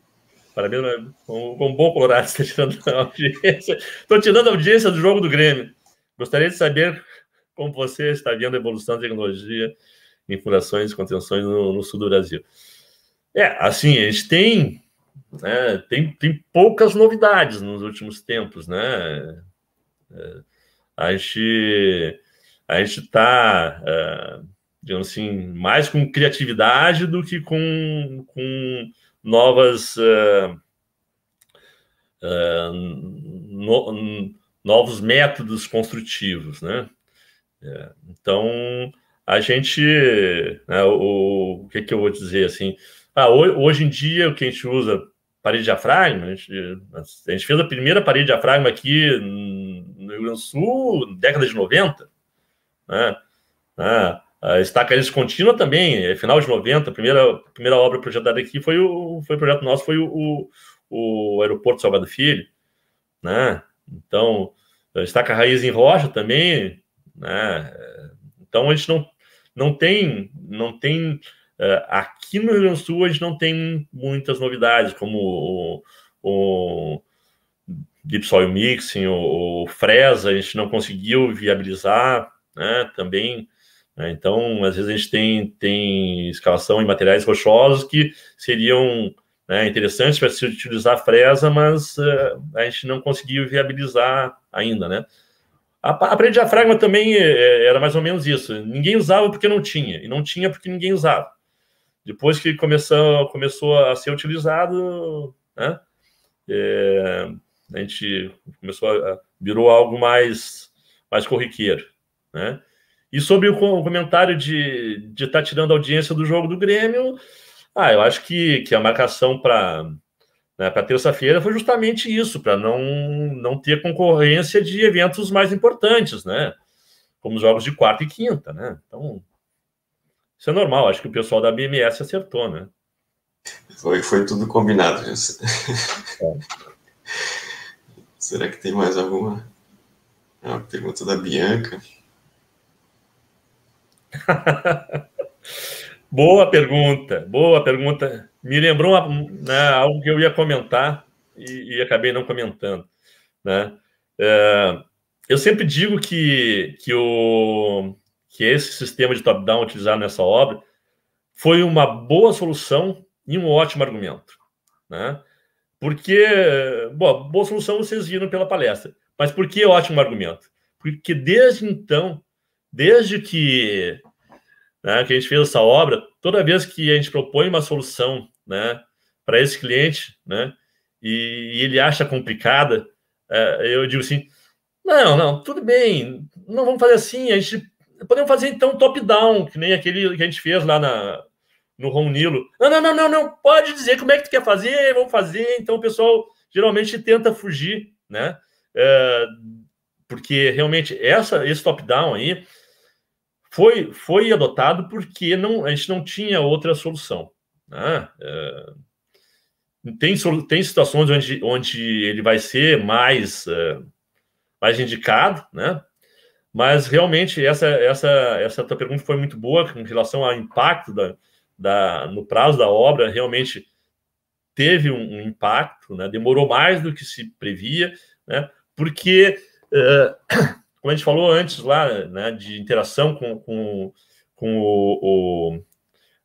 Parabéns, com, né? com um bom colorado, está [LAUGHS] tirando a audiência. Estou tirando a audiência do jogo do Grêmio. Gostaria de saber como você está vendo a evolução da tecnologia em furações e contenções no, no, sul do Brasil. É, assim, a gente tem, né, tem, tem poucas novidades nos últimos tempos, né? É, a gente a gente está... É, digamos assim, mais com criatividade do que com, com novas. Uh, uh, no, novos métodos construtivos, né? É, então, a gente, né, o, o que, que, eu vou dizer assim? Ah, hoje, em dia, o que a gente usa parede diafragma, a gente, a gente, fez a primeira parede diafragma aqui no Rio Grande do Sul, década de 90, né? Ah, a ah, estaca descontínua também, é final de 90, a primeira, a primeira obra projetada aqui foi o, foi o projeto nosso, foi o, o, o Aeroporto Salgado Filho, né? Então, eh, estaca raiz em rocha também, né? Então, a gente não, não tem, não tem eh, aqui no Rio Grande do Sul, a gente não tem muitas novidades, como o, o Deep Soil Mixing, o, o Fresa, a gente não conseguiu viabilizar, né? Também né? Então, às vezes a gente tem, tem escalação em materiais rochosos que seriam né, interessantes para se utilizar fresa, mas uh, a gente não conseguiu viabilizar ainda, né? A, a parede diafragma também é, era mais ou menos isso. Ninguém usava porque não tinha, e não tinha porque ninguém usava. Depois que começou, começou a ser utilizado, né, é, a gente começou a, virou algo mais, mais corriqueiro, né? E sobre o comentário de estar de tá tirando a audiência do jogo do Grêmio, ah, eu acho que, que a marcação para né, para terça-feira foi justamente isso, para não, não ter concorrência de eventos mais importantes, né? Como os jogos de quarta e quinta, né? Então, isso é normal, acho que o pessoal da BMS acertou, né? Foi, foi tudo combinado, é. Será que tem mais alguma? pergunta da Bianca. [LAUGHS] boa pergunta, boa pergunta. Me lembrou né, algo que eu ia comentar e, e acabei não comentando. Né? É, eu sempre digo que, que, o, que esse sistema de top-down utilizado nessa obra foi uma boa solução e um ótimo argumento. Né? Porque, boa solução vocês viram pela palestra, mas por que ótimo argumento? Porque desde então, desde que né, que a gente fez essa obra, toda vez que a gente propõe uma solução né, para esse cliente né, e, e ele acha complicada, é, eu digo assim, não, não, tudo bem, não vamos fazer assim, a gente podemos fazer então top-down, que nem aquele que a gente fez lá na, no Ronilo. Não, não, não, não, não, pode dizer como é que tu quer fazer, vamos fazer. Então o pessoal geralmente tenta fugir, né? É, porque realmente essa, esse top-down aí, foi, foi adotado porque não, a gente não tinha outra solução. Né? É, tem, tem situações onde, onde ele vai ser mais, é, mais indicado, né? mas realmente essa, essa, essa tua pergunta foi muito boa com relação ao impacto da, da, no prazo da obra, realmente teve um, um impacto, né? demorou mais do que se previa, né? porque é, como a gente falou antes lá, né, de interação com, com, com o, o,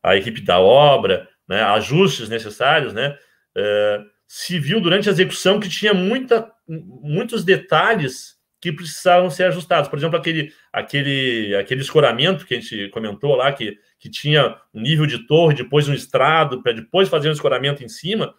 a equipe da obra, né, ajustes necessários, né, uh, se viu durante a execução que tinha muita, muitos detalhes que precisavam ser ajustados. Por exemplo, aquele, aquele, aquele escoramento que a gente comentou lá, que, que tinha um nível de torre, depois um estrado, para depois fazer um escoramento em cima.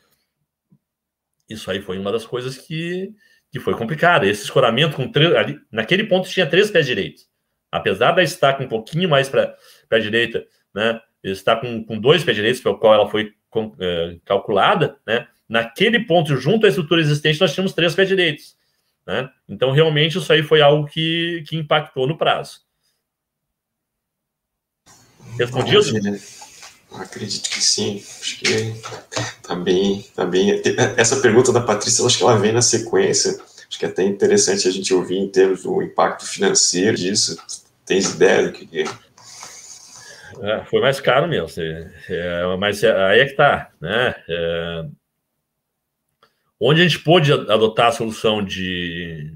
Isso aí foi uma das coisas que, que foi complicada. Esse escoramento com três, ali, naquele ponto tinha três pés direitos. Apesar da estaca um pouquinho mais para a direita, né? Está com, com dois pés direitos, pelo qual ela foi com, é, calculada, né? Naquele ponto, junto à estrutura existente, nós tínhamos três pés direitos, né? Então, realmente, isso aí foi algo que, que impactou no prazo. Respondido? Acredito que sim. Acho que tá bem, tá bem. É, essa pergunta da Patrícia, acho que ela vem na sequência. Acho que é até interessante a gente ouvir em termos do impacto financeiro disso. Tens ideia do que é? é? foi mais caro mesmo, é, mas aí é que tá, né? É, onde a gente pôde adotar a solução de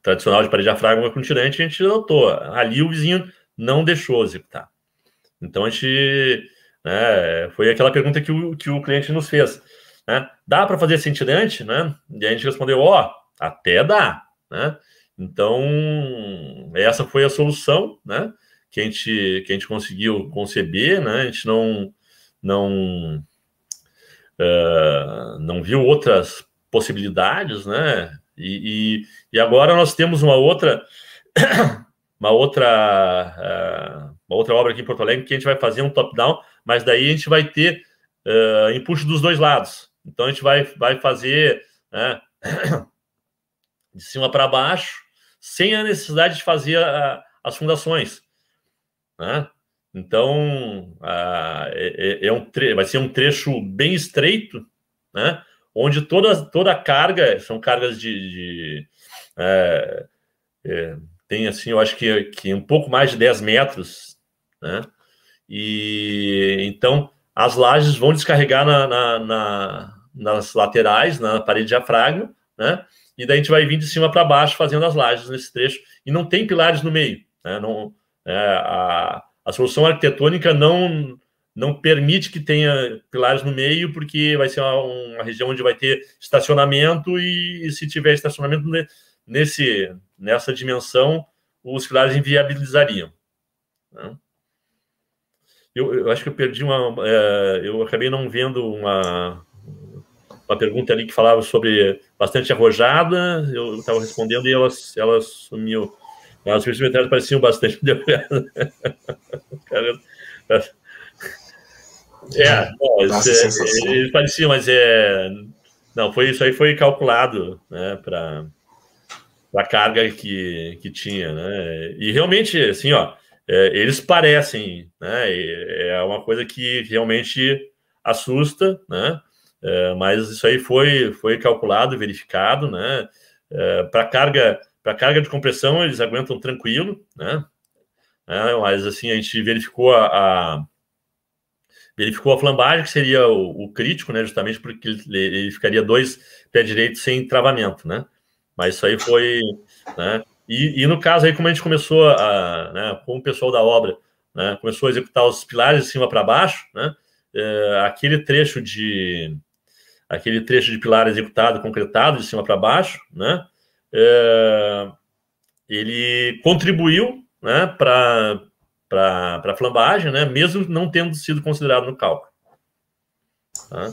tradicional de parede diafragma com tirante, a gente adotou. Ali o vizinho não deixou executar. Então a gente né? Foi aquela pergunta que o, que o cliente nos fez. Né? Dá para fazer cintilante? Né? E a gente respondeu, ó, oh, até dá. Né? Então, essa foi a solução né? que, a gente, que a gente conseguiu conceber. Né? A gente não, não, uh, não viu outras possibilidades, né? E, e, e, agora nós temos uma outra [COUGHS] uma outra eh, uma outra obra aqui em Porto Alegre que a gente vai fazer um top down mas daí a gente vai ter uh, eh, empuxo dos dois lados. Então a gente vai, vai fazer né, [COUGHS] de cima para baixo, sem a necessidade de fazer a, as fundações. Né? Então é, é, é, um vai ser um trecho bem estreito, né? onde toda, toda a carga são cargas de. de é, é, tem assim, eu acho que, que um pouco mais de 10 metros, né? E então as lajes vão descarregar na, na, na, nas laterais, na parede diafragma, né? E daí a gente vai vir de cima para baixo fazendo as lajes nesse trecho. E não tem pilares no meio. Né? Não, é, a, a solução arquitetônica não, não permite que tenha pilares no meio, porque vai ser uma, uma região onde vai ter estacionamento e, e se tiver estacionamento nesse, nessa dimensão, os pilares inviabilizariam. Né? Eu, eu acho que eu perdi uma. É, eu acabei não vendo uma, uma pergunta ali que falava sobre bastante arrojada. Eu estava respondendo e ela, ela sumiu. As curtas-metragens pareciam bastante. [LAUGHS] é, é, é eles, eles pareciam, mas é. Não, foi isso aí foi calculado né, para a carga que, que tinha. Né? E realmente, assim, ó é, eles parecem, né? É uma coisa que realmente assusta, né? É, mas isso aí foi, foi calculado, verificado, né? É, para carga para carga de compressão eles aguentam tranquilo, né? É, mas assim a gente verificou a, a, verificou a flambagem que seria o, o crítico, né? Justamente porque ele, ele, ficaria dois pé direito sem travamento, né? Mas isso aí foi, né? E, e, no caso aí, como a gente começou a, né, com o pessoal da obra, né, começou a executar os pilares de cima para baixo, né, é, aquele trecho de aquele trecho de pilar executado, concretado de cima para baixo, né, é, ele contribuiu, né, para para flambagem, né, mesmo não tendo sido considerado no cálculo. Tá?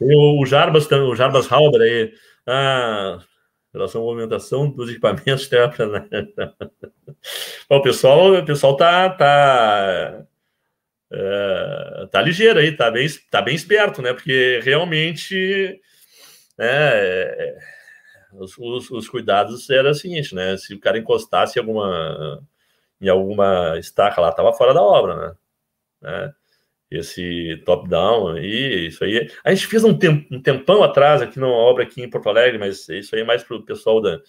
o Jarbas, o Jarbas Halber aí, ah, relação à movimentação dos equipamentos terraplanistas. [LAUGHS] Né? Bom, o pessoal, o pessoal tá tá é, tá ligeiro aí, tá bem tá bem esperto, né? Porque realmente né, é, os, os, os, cuidados era o seguinte, né? Se o cara encostasse em alguma em alguma estaca lá, tava fora da obra, né? né? esse top-down aí, isso aí. A gente fez um, temp, um tempão atrás aqui numa obra aqui em Porto Alegre, mas isso aí é mais para o pessoal da,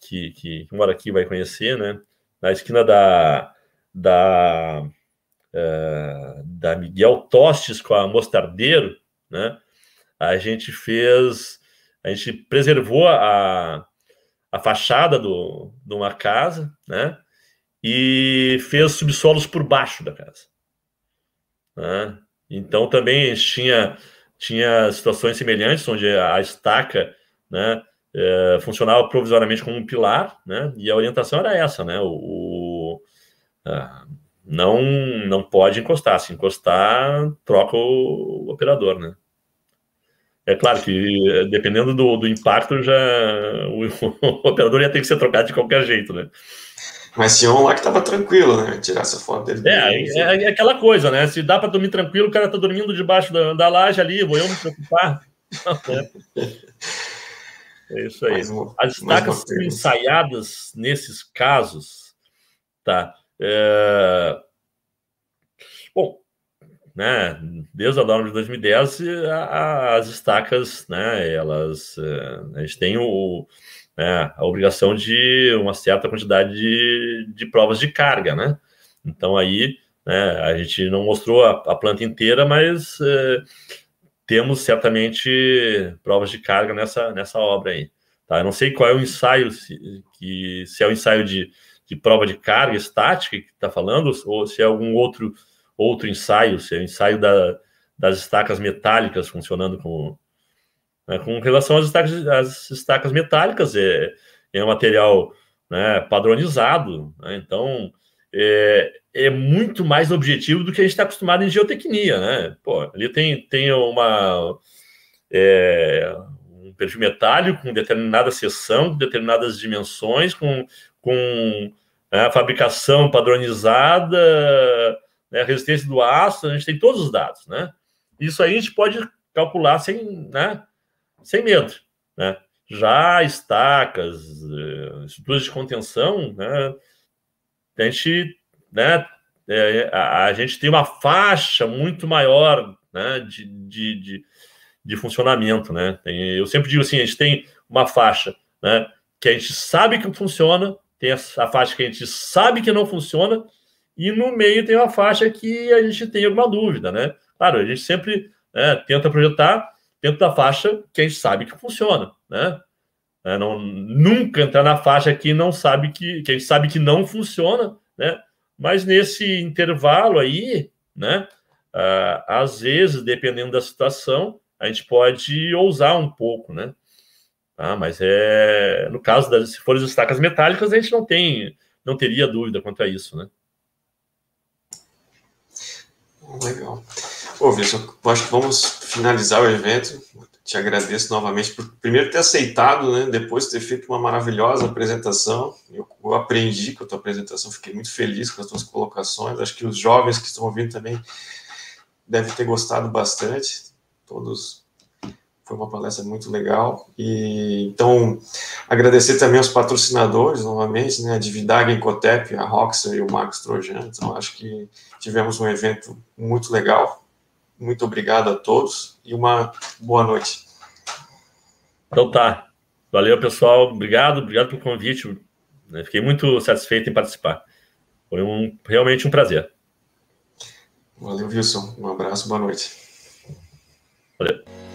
que, que, que, mora aqui vai conhecer, né? Na esquina da, da, uh, da Miguel Tostes com a Mostardeiro, né? A gente fez, a gente preservou a, a fachada do, de uma casa, né? E fez subsolos por baixo da casa. Né? Então também tinha, tinha situações semelhantes, onde a estaca né, é, funcionava provisoriamente como um pilar, né, e a orientação era essa, né, o, o a, ah, não, não pode encostar, se encostar, troca o, o operador, né. É claro que, dependendo do, do impacto, já [LAUGHS] o, o operador ia ter que ser trocado de qualquer jeito, né? Mas tinha um lá que tava tranquilo, né? Tirar essa foto dele. É, é, é aquela coisa, né? Se dá para dormir tranquilo, o cara tá dormindo debaixo da, da laje ali, vou eu me preocupar. [LAUGHS] Né? é isso aí. Uma, As estacas são ensaiadas nesses casos, tá? É... Bom, né? Desde a Down de 2010, a, a, as estacas, né? Elas, é, a gente tem o, né, a obrigação de uma certa quantidade de, de provas de carga, né? Então aí né, a gente não mostrou a, a planta inteira, mas é, temos certamente provas de carga nessa, nessa obra aí. Tá? Eu não sei qual é o ensaio, se, que, se é o ensaio de, de prova de carga estática que está falando, ou se é algum outro, outro ensaio, se é o ensaio da, das estacas metálicas funcionando como, né? Com relação às estacas, às estacas metálicas, é, é um material né, padronizado, né? então é, é, muito mais objetivo do que a gente está acostumado em geotecnia. Né? Pô, ali tem, tem uma, é, um perfil metálico com determinada seção, com determinadas dimensões, com, com né, fabricação padronizada, né, resistência do aço, a gente tem todos os dados, né? Isso aí a gente pode calcular sem, né, sem medo, né? Já estacas, eh, estruturas de contenção, né? A gente, né? É, é, a, a, gente tem uma faixa muito maior, né? de, de, de de funcionamento, né? eu sempre digo assim, a gente tem uma faixa, né? Que a gente sabe que funciona, tem a, faixa que a gente sabe que não funciona e no meio tem uma faixa que a gente tem alguma dúvida, né? Claro, a gente sempre né, tenta projetar dentro da faixa que a gente sabe que funciona, né? É, não, nunca entrar na faixa que não sabe que, que a gente sabe que não funciona, né? Mas nesse intervalo aí, né? Uh, às vezes, dependendo da situação, a gente pode ousar um pouco, né? Ah, mas é no caso das se forem estacas metálicas, a gente não tem, não teria dúvida quanto a isso, né? Legal. Ô, Vinícius, acho que vamos finalizar o evento. Te agradeço novamente por primeiro ter aceitado, né? Depois ter feito uma maravilhosa apresentação. Eu, eu aprendi com a tua apresentação, fiquei muito feliz com as tuas colocações. Acho que os jovens que estão ouvindo também devem ter gostado bastante. Todos foi uma palestra muito legal. E então agradecer também aos patrocinadores novamente, né, a Dividag, a Incotep, a Roxa e o Max Trojan. Então acho que tivemos um evento muito legal. Muito obrigado a todos e uma boa noite. Então tá. Valeu, pessoal. Obrigado, obrigado pelo convite. Fiquei muito satisfeito em participar. Foi um, realmente um prazer. Valeu, Wilson. Um abraço, boa noite. Valeu.